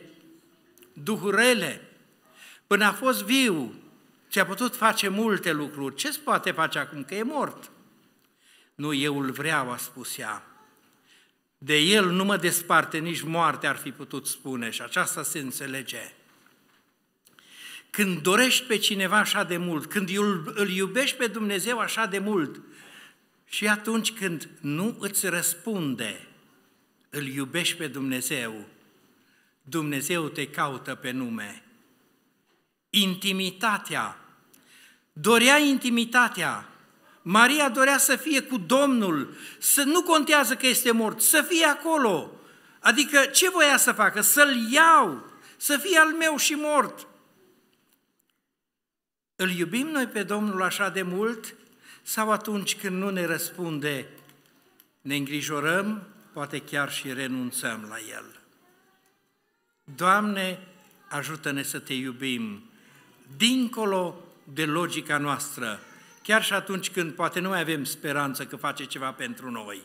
duhurele, până a fost viu, ți-a putut face multe lucruri, ce-ți poate face acum, că e mort? Nu, eu îl vreau, a spus ea, de el nu mă desparte, nici moarte ar fi putut spune și aceasta se înțelege. Când dorești pe cineva așa de mult, când îl iubești pe Dumnezeu așa de mult și atunci când nu îți răspunde, îl iubești pe Dumnezeu, Dumnezeu te caută pe nume. Intimitatea. Dorea intimitatea, Maria dorea să fie cu Domnul, să nu contează că este mort, să fie acolo. Adică ce voia să facă? Să-l iau, să fie al meu și mort. Îl iubim noi pe Domnul așa de mult sau atunci când nu ne răspunde, ne îngrijorăm, poate chiar și renunțăm la El. Doamne, ajută-ne să Te iubim, dincolo de logica noastră, Chiar și atunci când poate nu mai avem speranță că face ceva pentru noi,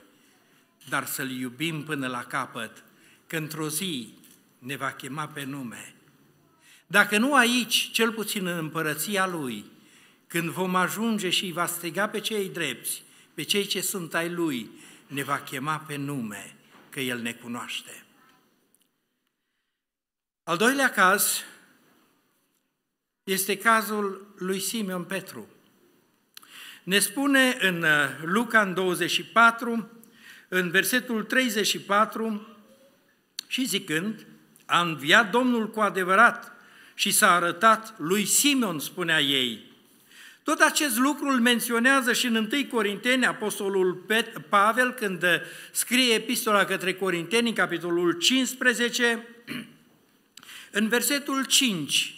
dar să-L iubim până la capăt, că într-o zi ne va chema pe nume. Dacă nu aici, cel puțin în împărăția Lui, când vom ajunge și îi va striga pe cei drepți, pe cei ce sunt ai Lui, ne va chema pe nume, că El ne cunoaște. Al doilea caz este cazul lui Simeon Petru. Ne spune în uh, Luca, în 24, în versetul 34, și zicând, a înviat Domnul cu adevărat și s-a arătat lui Simon, spunea ei. Tot acest lucru îl menționează și în 1 Corinteni, Apostolul Pavel, când uh, scrie epistola către Corinteni, în capitolul 15, <clears throat> în versetul 5,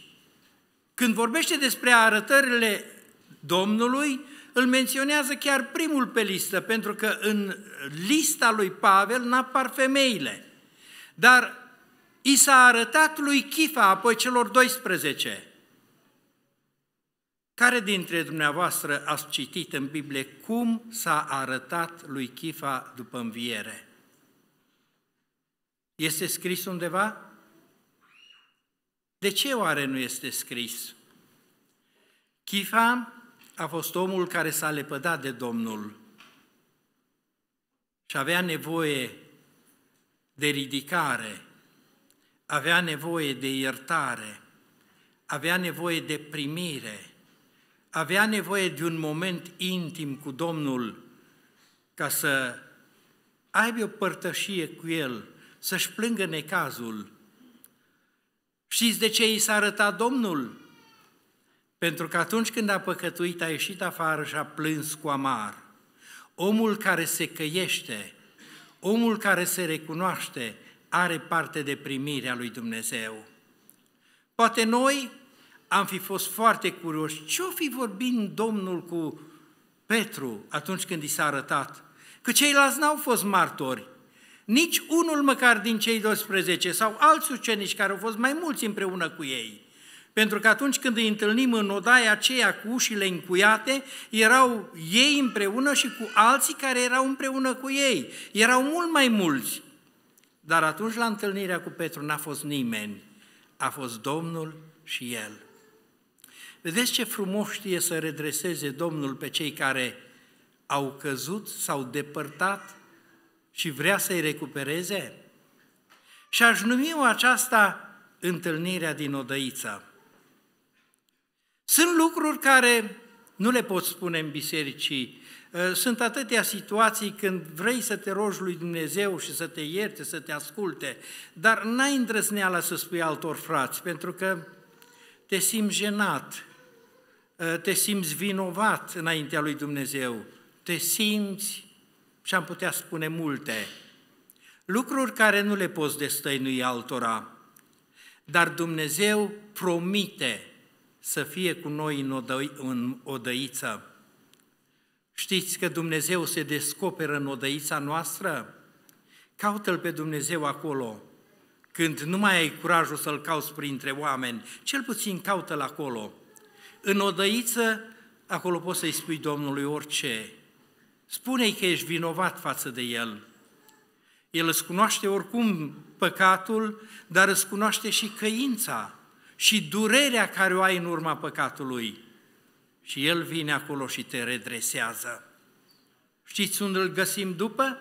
când vorbește despre arătările Domnului, îl menționează chiar primul pe listă, pentru că în lista lui Pavel n-apar femeile. Dar i s-a arătat lui Chifa, apoi celor 12. Care dintre dumneavoastră ați citit în Biblie cum s-a arătat lui Chifa după înviere? Este scris undeva? De ce oare nu este scris? Chifa a fost omul care s-a lepădat de Domnul și avea nevoie de ridicare, avea nevoie de iertare, avea nevoie de primire, avea nevoie de un moment intim cu Domnul ca să aibă o părtășie cu El, să-și plângă necazul. Știți de ce i s-a arătat Domnul? Pentru că atunci când a păcătuit, a ieșit afară și a plâns cu amar. Omul care se căiește, omul care se recunoaște, are parte de primirea lui Dumnezeu. Poate noi am fi fost foarte curioși. Ce-o fi vorbind Domnul cu Petru atunci când i s-a arătat? Că ceilalți n-au fost martori. Nici unul măcar din cei 12 sau alți ucenici care au fost mai mulți împreună cu ei. Pentru că atunci când îi întâlnim în odaia aceea cu ușile încuiate, erau ei împreună și cu alții care erau împreună cu ei. Erau mult mai mulți. Dar atunci la întâlnirea cu Petru n-a fost nimeni, a fost Domnul și el. Vedeți ce frumos știe să redreseze Domnul pe cei care au căzut, s-au depărtat și vrea să-i recupereze? Și aș numi aceasta întâlnirea din odăiță. Sunt lucruri care nu le pot spune în bisericii. Ă, sunt atâtea situații când vrei să te rogi lui Dumnezeu și să te ierte, să te asculte, dar n-ai îndrăzneala să spui altor frați, pentru că te simți jenat, ă, te simți vinovat înaintea lui Dumnezeu, te simți, și am putea spune multe, lucruri care nu le poți destăinui altora, dar Dumnezeu promite să fie cu noi în, odă- în odăiță. Știți că Dumnezeu se descoperă în odăița noastră? Caută-L pe Dumnezeu acolo. Când nu mai ai curajul să-L cauți printre oameni, cel puțin caută-L acolo. În odăiță, acolo poți să-i spui Domnului orice. Spune-i că ești vinovat față de El. El îți cunoaște oricum păcatul, dar îți cunoaște și căința și durerea care o ai în urma păcatului. Și El vine acolo și te redresează. Știți unde îl găsim după?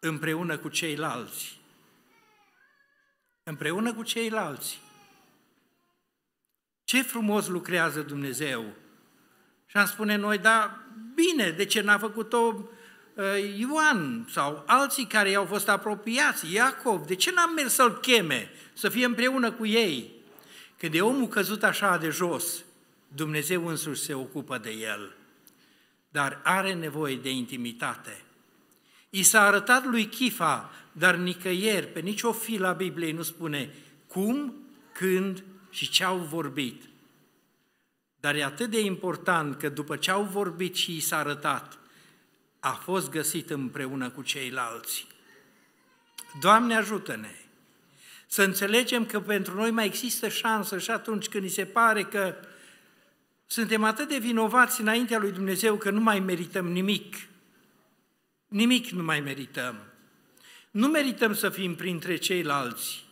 Împreună cu ceilalți. Împreună cu ceilalți. Ce frumos lucrează Dumnezeu! Și am spune noi, da, bine, de ce n-a făcut-o ă, Ioan sau alții care i-au fost apropiați, Iacov, de ce n-am mers să-l cheme, să fie împreună cu ei? că de omul căzut așa de jos, Dumnezeu însuși se ocupă de el, dar are nevoie de intimitate. I s-a arătat lui Chifa, dar nicăieri, pe nicio filă a Bibliei nu spune cum, când și ce au vorbit. Dar e atât de important că după ce au vorbit și i s-a arătat, a fost găsit împreună cu ceilalți. Doamne ajută-ne! Să înțelegem că pentru noi mai există șansă și atunci când ni se pare că suntem atât de vinovați înaintea lui Dumnezeu că nu mai merităm nimic. Nimic nu mai merităm. Nu merităm să fim printre ceilalți,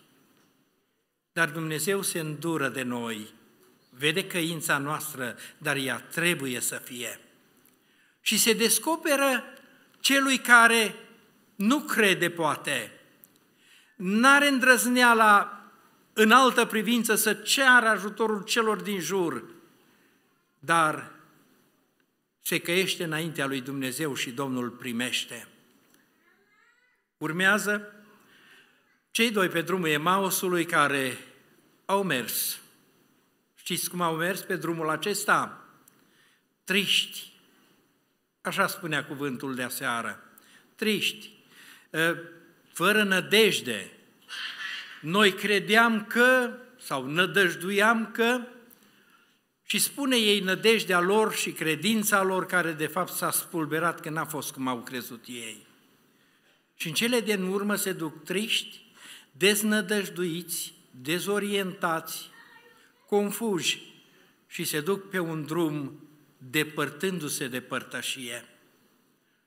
dar Dumnezeu se îndură de noi, vede căința noastră, dar ea trebuie să fie. Și se descoperă celui care nu crede poate, n-are îndrăzneala în altă privință să ceară ajutorul celor din jur, dar se căiește înaintea lui Dumnezeu și Domnul primește. Urmează cei doi pe drumul Emausului care au mers. Știți cum au mers pe drumul acesta? Triști. Așa spunea cuvântul de aseară. Triști. Ă, fără nădejde. Noi credeam că, sau nădăjduiam că, și spune ei nădejdea lor și credința lor, care de fapt s-a spulberat că n-a fost cum au crezut ei. Și în cele din urmă se duc triști, deznădăjduiți, dezorientați, confuși și se duc pe un drum depărtându-se de părtășie.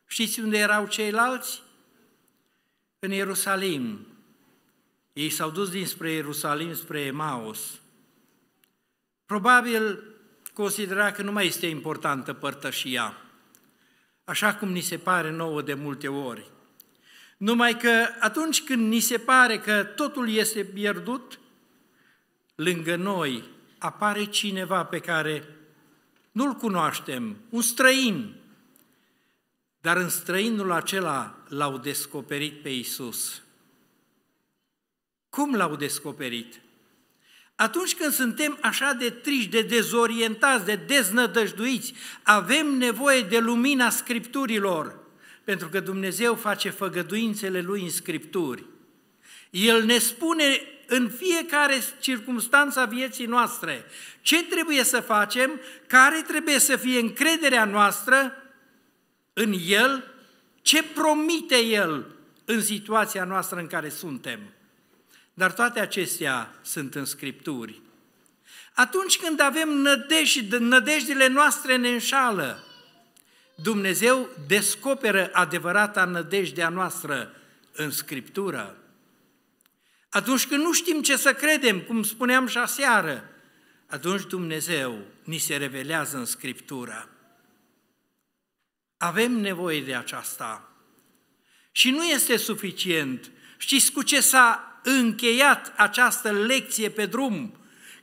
Știți unde erau ceilalți? în Ierusalim. Ei s-au dus dinspre Ierusalim, spre Emaus. Probabil considera că nu mai este importantă părtășia, așa cum ni se pare nouă de multe ori. Numai că atunci când ni se pare că totul este pierdut, lângă noi apare cineva pe care nu-l cunoaștem, un străin, dar în străinul acela l-au descoperit pe Isus. Cum l-au descoperit? Atunci când suntem așa de triști, de dezorientați, de deznădăjduiți, avem nevoie de lumina Scripturilor, pentru că Dumnezeu face făgăduințele Lui în Scripturi. El ne spune în fiecare circunstanță a vieții noastre ce trebuie să facem, care trebuie să fie încrederea noastră în El, ce promite El în situația noastră în care suntem. Dar toate acestea sunt în Scripturi. Atunci când avem nădejde, nădejdile noastre ne înșală, Dumnezeu descoperă adevărata nădejdea noastră în Scriptură. Atunci când nu știm ce să credem, cum spuneam și aseară, atunci Dumnezeu ni se revelează în Scriptură. Avem nevoie de aceasta. Și nu este suficient. Știți cu ce s-a încheiat această lecție pe drum?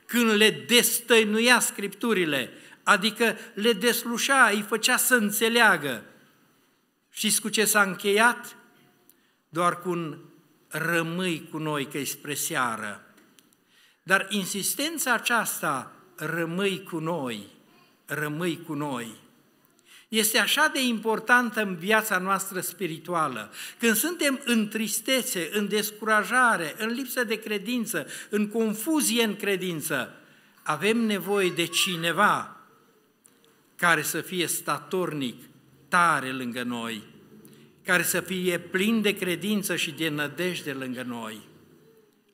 Când le destăinuia scripturile, adică le deslușa, îi făcea să înțeleagă. Știți cu ce s-a încheiat? Doar cu un rămâi cu noi, că spre seară. Dar insistența aceasta, rămâi cu noi, rămâi cu noi este așa de importantă în viața noastră spirituală. Când suntem în tristețe, în descurajare, în lipsă de credință, în confuzie în credință, avem nevoie de cineva care să fie statornic, tare lângă noi, care să fie plin de credință și de nădejde lângă noi.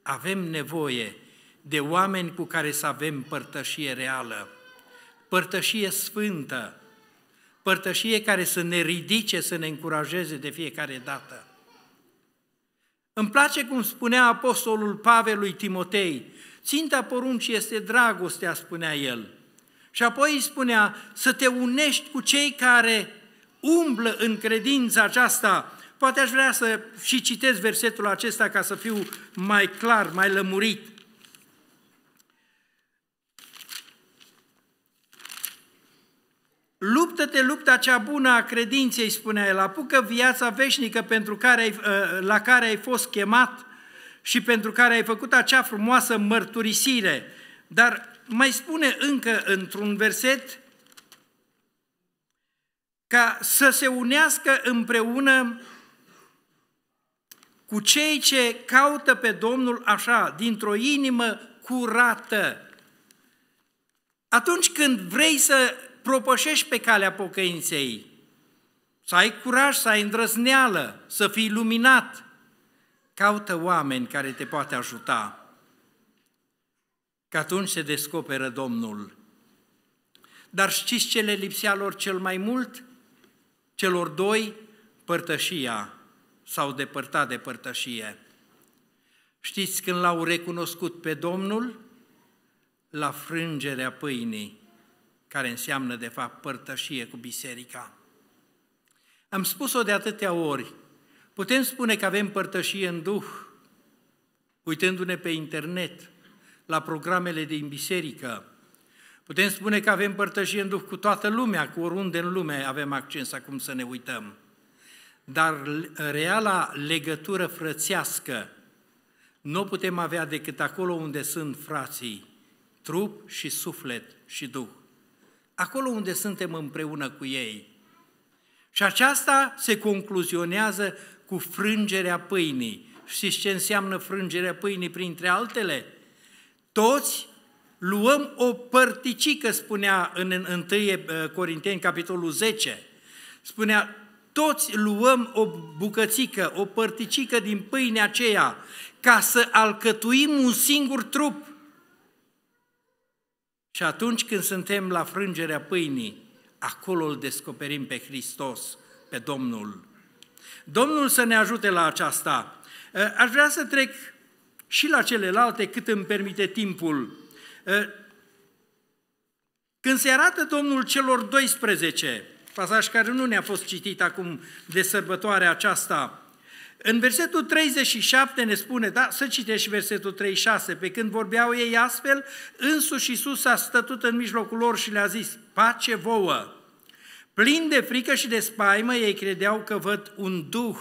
Avem nevoie de oameni cu care să avem părtășie reală, părtășie sfântă, părtășie care să ne ridice, să ne încurajeze de fiecare dată. Îmi place cum spunea apostolul Pavel lui Timotei, ținta poruncii este dragostea, spunea el. Și apoi îi spunea să te unești cu cei care umblă în credința aceasta. Poate aș vrea să și citesc versetul acesta ca să fiu mai clar, mai lămurit. Luptă-te lupta cea bună a credinței, spunea el, apucă viața veșnică pentru care ai, uh, la care ai fost chemat și pentru care ai făcut acea frumoasă mărturisire. Dar mai spune încă într-un verset ca să se unească împreună cu cei ce caută pe Domnul așa, dintr-o inimă curată. Atunci când vrei să propășești pe calea pocăinței, să ai curaj, să ai îndrăzneală, să fii luminat. Caută oameni care te poate ajuta, că atunci se descoperă Domnul. Dar știți ce le lipsea lor cel mai mult? Celor doi, părtășia. S-au depărtat de părtășie. Știți când l-au recunoscut pe Domnul? La frângerea pâinii care înseamnă de fapt părtășie cu biserica. Am spus-o de atâtea ori, putem spune că avem părtășie în Duh, uitându-ne pe internet, la programele din biserică, Putem spune că avem părtășie în Duh cu toată lumea, cu oriunde în lume avem acces acum să ne uităm. Dar reala legătură frățească nu o putem avea decât acolo unde sunt frații, trup și suflet și Duh acolo unde suntem împreună cu ei. Și aceasta se concluzionează cu frângerea pâinii. Știți ce înseamnă frângerea pâinii printre altele? Toți luăm o părticică, spunea în 1 eh, Corinteni, capitolul 10. Spunea, toți luăm o bucățică, o părticică din pâinea aceea, ca să alcătuim un singur trup. Și atunci când suntem la frângerea pâinii, acolo îl descoperim pe Hristos, pe Domnul. Domnul să ne ajute la aceasta. Ă, aș vrea să trec și la celelalte cât îmi permite timpul. Ă, când se arată Domnul celor 12, pasaj care nu ne-a fost citit acum de sărbătoarea aceasta, în versetul 37 ne spune, da, să citești versetul 36, pe când vorbeau ei astfel, însuși Iisus a stătut în mijlocul lor și le-a zis, pace vouă! Plin de frică și de spaimă, ei credeau că văd un duh.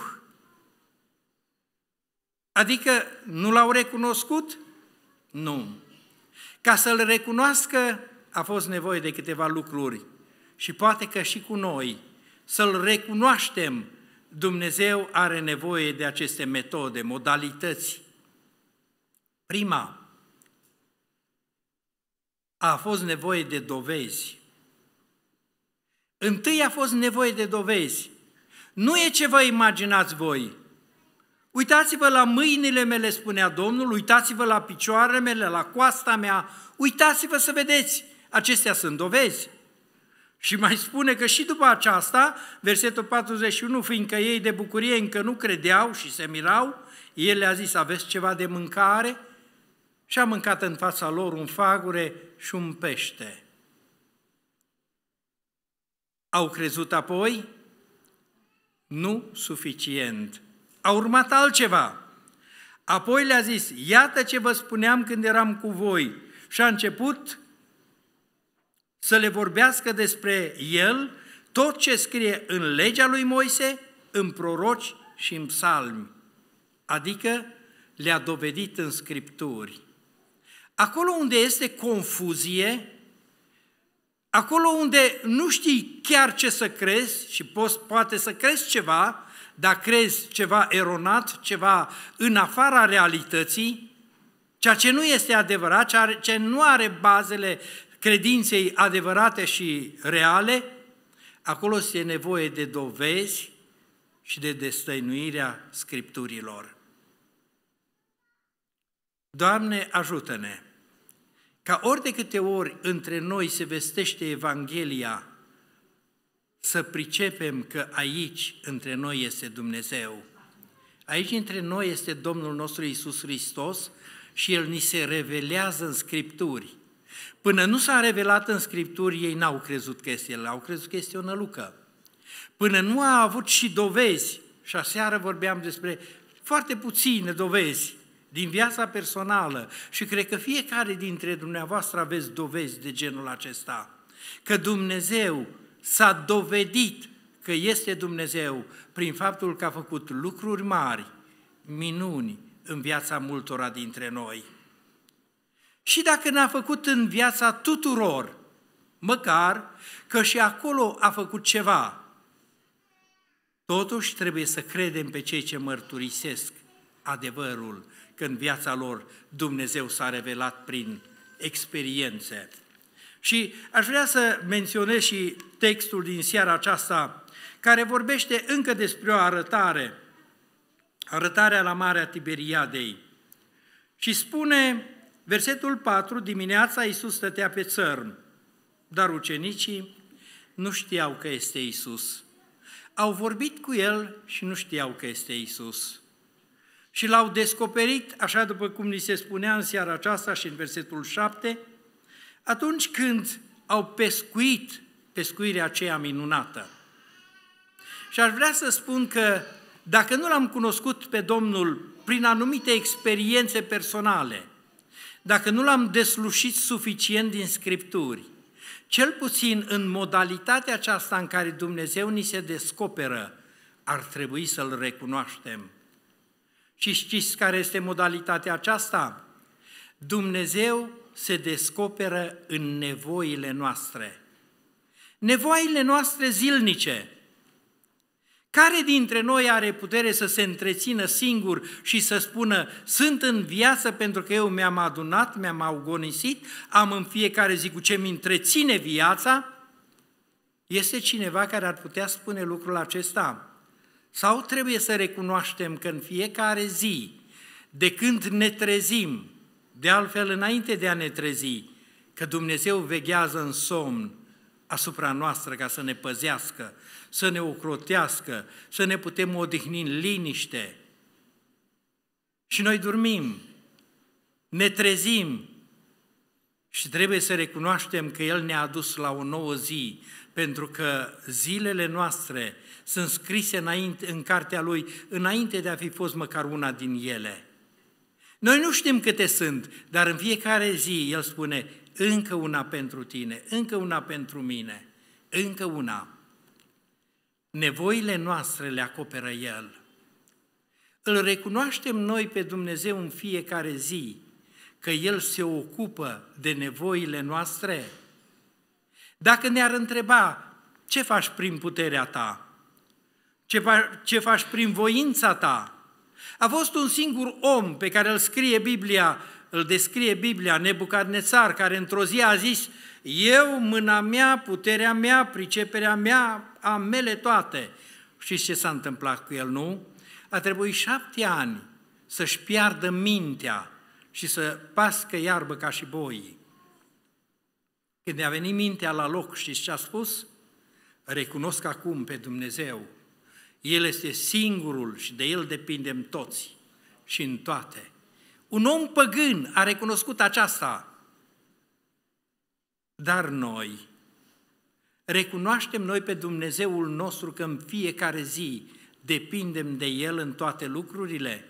Adică nu l-au recunoscut? Nu. Ca să-l recunoască a fost nevoie de câteva lucruri și poate că și cu noi să-l recunoaștem Dumnezeu are nevoie de aceste metode, modalități. Prima, a fost nevoie de dovezi. Întâi a fost nevoie de dovezi. Nu e ce vă imaginați voi. Uitați-vă la mâinile mele, spunea Domnul, uitați-vă la picioarele mele, la coasta mea, uitați-vă să vedeți. Acestea sunt dovezi. Și mai spune că și după aceasta, versetul 41, fiindcă ei de bucurie încă nu credeau și se mirau, el le-a zis, aveți ceva de mâncare? Și a mâncat în fața lor un fagure și un pește. Au crezut apoi? Nu suficient. A urmat altceva. Apoi le-a zis, iată ce vă spuneam când eram cu voi. Și a început să le vorbească despre el tot ce scrie în legea lui Moise, în proroci și în psalmi, adică le-a dovedit în scripturi. Acolo unde este confuzie, acolo unde nu știi chiar ce să crezi și poți, poate să crezi ceva, dar crezi ceva eronat, ceva în afara realității, ceea ce nu este adevărat, ceea ce nu are bazele credinței adevărate și reale, acolo este nevoie de dovezi și de destăinuirea Scripturilor. Doamne, ajută-ne! Ca ori de câte ori între noi se vestește Evanghelia, să pricepem că aici între noi este Dumnezeu. Aici între noi este Domnul nostru Isus Hristos și El ni se revelează în Scripturi. Până nu s-a revelat în Scripturi, ei n-au crezut că este el, au crezut că este o nălucă. Până nu a avut și dovezi, și aseară vorbeam despre foarte puține dovezi din viața personală și cred că fiecare dintre dumneavoastră aveți dovezi de genul acesta, că Dumnezeu s-a dovedit că este Dumnezeu prin faptul că a făcut lucruri mari, minuni în viața multora dintre noi. Și dacă n-a făcut în viața tuturor, măcar că și acolo a făcut ceva, totuși trebuie să credem pe cei ce mărturisesc adevărul că în viața lor Dumnezeu s-a revelat prin experiențe. Și aș vrea să menționez și textul din seara aceasta, care vorbește încă despre o arătare, arătarea la Marea Tiberiadei. Și spune Versetul 4, dimineața Iisus stătea pe țărm, dar ucenicii nu știau că este Iisus. Au vorbit cu el și nu știau că este Iisus. Și l-au descoperit, așa după cum ni se spunea în seara aceasta și în versetul 7, atunci când au pescuit pescuirea aceea minunată. Și aș vrea să spun că dacă nu l-am cunoscut pe Domnul prin anumite experiențe personale – dacă nu l-am deslușit suficient din Scripturi, cel puțin în modalitatea aceasta în care Dumnezeu ni se descoperă, ar trebui să-L recunoaștem. Și știți care este modalitatea aceasta? Dumnezeu se descoperă în nevoile noastre. Nevoile noastre zilnice – care dintre noi are putere să se întrețină singur și să spună sunt în viață pentru că eu mi-am adunat, mi-am augonisit, am în fiecare zi cu ce mi întreține viața? Este cineva care ar putea spune lucrul acesta? Sau trebuie să recunoaștem că în fiecare zi, de când ne trezim, de altfel înainte de a ne trezi, că Dumnezeu veghează în somn asupra noastră ca să ne păzească, să ne ocrotească, să ne putem odihni în liniște. Și noi dormim, ne trezim și trebuie să recunoaștem că El ne-a adus la o nouă zi, pentru că zilele noastre sunt scrise înainte, în cartea Lui, înainte de a fi fost măcar una din ele. Noi nu știm câte sunt, dar în fiecare zi El spune, încă una pentru tine, încă una pentru mine, încă una. Nevoile noastre le acoperă El. Îl recunoaștem noi pe Dumnezeu în fiecare zi, că El se ocupă de nevoile noastre? Dacă ne-ar întreba, ce faci prin puterea ta? Ce, ce faci prin voința ta? A fost un singur om pe care îl scrie Biblia îl descrie Biblia, Nebucadnețar, care într-o zi a zis, eu, mâna mea, puterea mea, priceperea mea, am mele toate. Știți ce s-a întâmplat cu el, nu? A trebuit șapte ani să-și piardă mintea și să pască iarbă ca și boii. Când i-a venit mintea la loc, și ce a spus? Recunosc acum pe Dumnezeu. El este singurul și de El depindem toți și în toate. Un om păgân a recunoscut aceasta. Dar noi recunoaștem noi pe Dumnezeul nostru că în fiecare zi depindem de El în toate lucrurile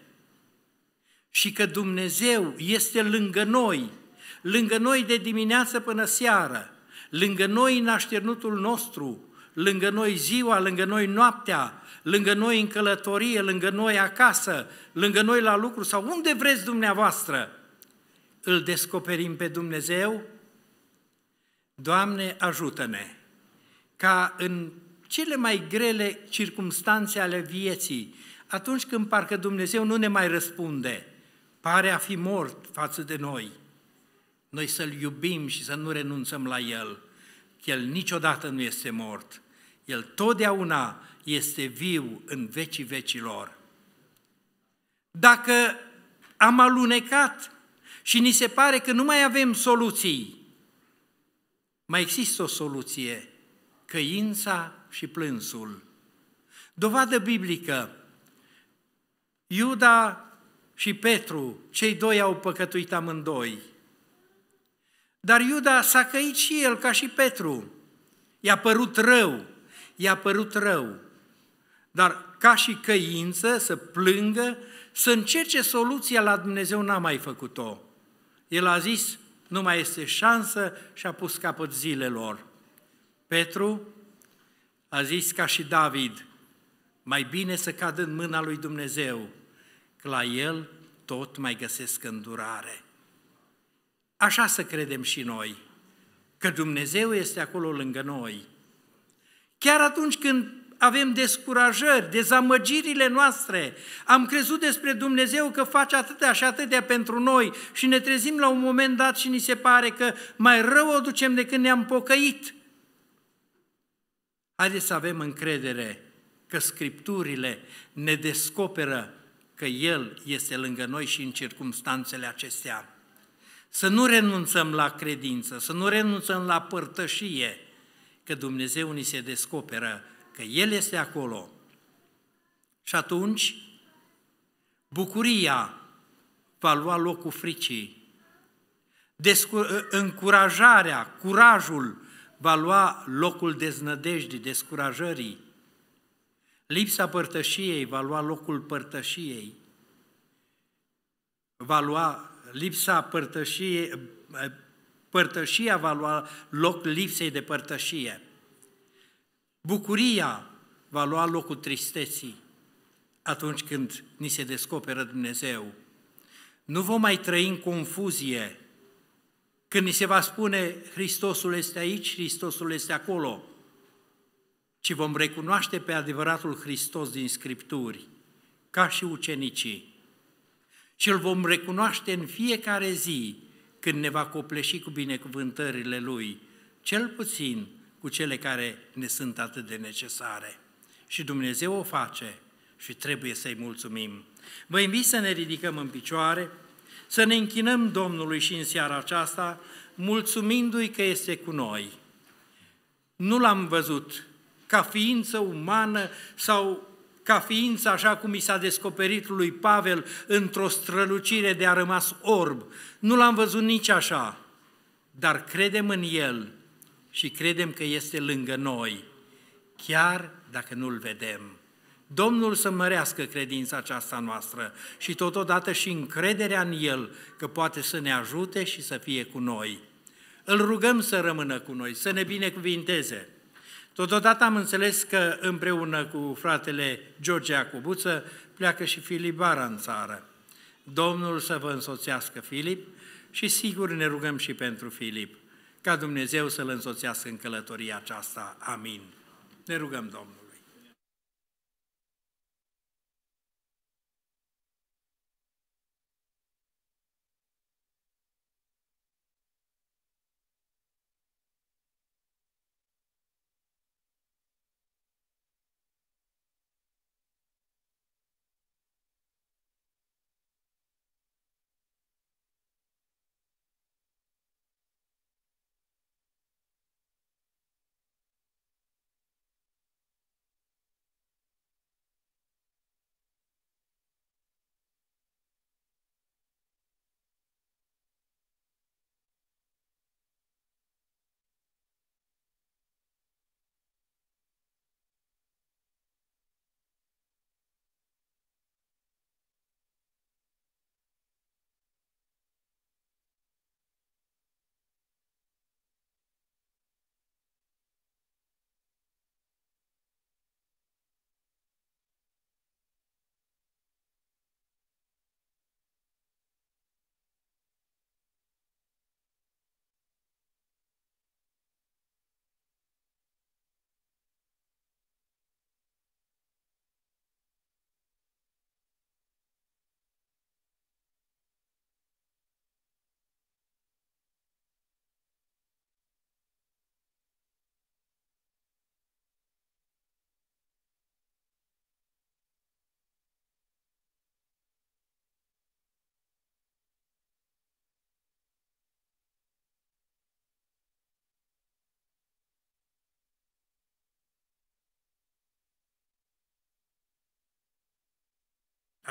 și că Dumnezeu este lângă noi, lângă noi de dimineață până seară, lângă noi în așternutul nostru, lângă noi ziua, lângă noi noaptea, lângă noi în călătorie, lângă noi acasă, lângă noi la lucru sau unde vreți dumneavoastră. Îl descoperim pe Dumnezeu? Doamne, ajută-ne ca în cele mai grele circumstanțe ale vieții, atunci când parcă Dumnezeu nu ne mai răspunde, pare a fi mort față de noi, noi să-L iubim și să nu renunțăm la El. El niciodată nu este mort. El totdeauna este viu în vecii vecilor. Dacă am alunecat și ni se pare că nu mai avem soluții, mai există o soluție, căința și plânsul. Dovadă biblică, Iuda și Petru, cei doi au păcătuit amândoi. Dar Iuda s-a căit și el, ca și Petru. I-a părut rău, i-a părut rău. Dar ca și căință, să plângă, să încerce soluția la Dumnezeu, n-a mai făcut-o. El a zis, nu mai este șansă și a pus capăt zilelor. Petru a zis ca și David, mai bine să cad în mâna lui Dumnezeu, că la el tot mai găsesc îndurare. Așa să credem și noi, că Dumnezeu este acolo lângă noi. Chiar atunci când avem descurajări, dezamăgirile noastre, am crezut despre Dumnezeu că face atâtea și atâtea pentru noi și ne trezim la un moment dat și ni se pare că mai rău o ducem decât ne-am pocăit. Haideți să avem încredere că Scripturile ne descoperă că El este lângă noi și în circumstanțele acestea. Să nu renunțăm la credință, să nu renunțăm la părtășie, că Dumnezeu ni se descoperă, că El este acolo. Și atunci, bucuria va lua locul fricii, Descu- ă, încurajarea, curajul va lua locul deznădejdii, descurajării, lipsa părtășiei va lua locul părtășiei, va lua lipsa părtășie, eh, părtășia va lua loc lipsei de părtășie. Bucuria va lua locul tristeții atunci când ni se descoperă Dumnezeu. Nu vom mai trăi în confuzie când ni se va spune Hristosul este aici, Hristosul este acolo, ci vom recunoaște pe adevăratul Hristos din Scripturi, ca și ucenicii și îl vom recunoaște în fiecare zi când ne va copleși cu binecuvântările Lui, cel puțin cu cele care ne sunt atât de necesare. Și Dumnezeu o face și trebuie să-i mulțumim. Vă invit să ne ridicăm în picioare, să ne închinăm Domnului și în seara aceasta, mulțumindu-i că este cu noi. Nu l-am văzut ca ființă umană sau ca ființă, așa cum i s-a descoperit lui Pavel, într-o strălucire de a rămas orb. Nu l-am văzut nici așa, dar credem în El și credem că este lângă noi, chiar dacă nu-L vedem. Domnul să mărească credința aceasta noastră și totodată și încrederea în El că poate să ne ajute și să fie cu noi. Îl rugăm să rămână cu noi, să ne binecuvinteze. Totodată am înțeles că împreună cu fratele George Acubuță pleacă și Filip Bara în țară. Domnul să vă însoțească Filip și sigur ne rugăm și pentru Filip, ca Dumnezeu să-l însoțească în călătoria aceasta. Amin. Ne rugăm Domnul.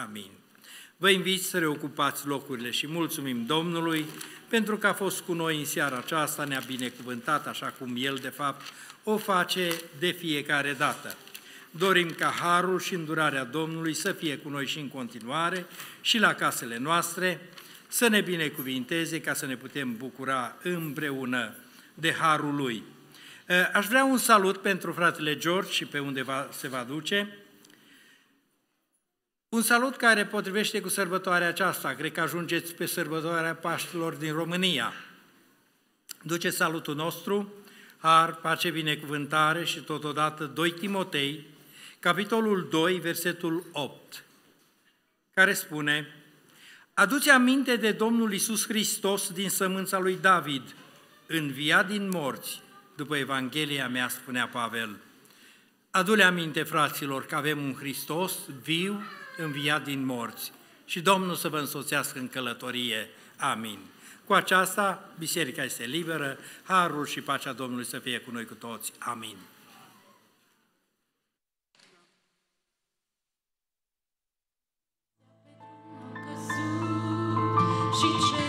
Amin. Vă invit să reocupați locurile și mulțumim Domnului pentru că a fost cu noi în seara aceasta, ne-a binecuvântat așa cum El, de fapt, o face de fiecare dată. Dorim ca harul și îndurarea Domnului să fie cu noi și în continuare și la casele noastre, să ne binecuvinteze ca să ne putem bucura împreună de harul Lui. Aș vrea un salut pentru fratele George și pe unde se va duce, un salut care potrivește cu sărbătoarea aceasta, cred că ajungeți pe sărbătoarea Paștilor din România. Duce salutul nostru, har, pace, binecuvântare și totodată 2 Timotei, capitolul 2, versetul 8, care spune Aduce aminte de Domnul Isus Hristos din sămânța lui David, înviat din morți, după Evanghelia mea, spunea Pavel. Adule aminte, fraților, că avem un Hristos viu înviat din morți. Și Domnul să vă însoțească în călătorie. Amin. Cu aceasta, biserica este liberă, harul și pacea Domnului să fie cu noi cu toți. Amin. și ce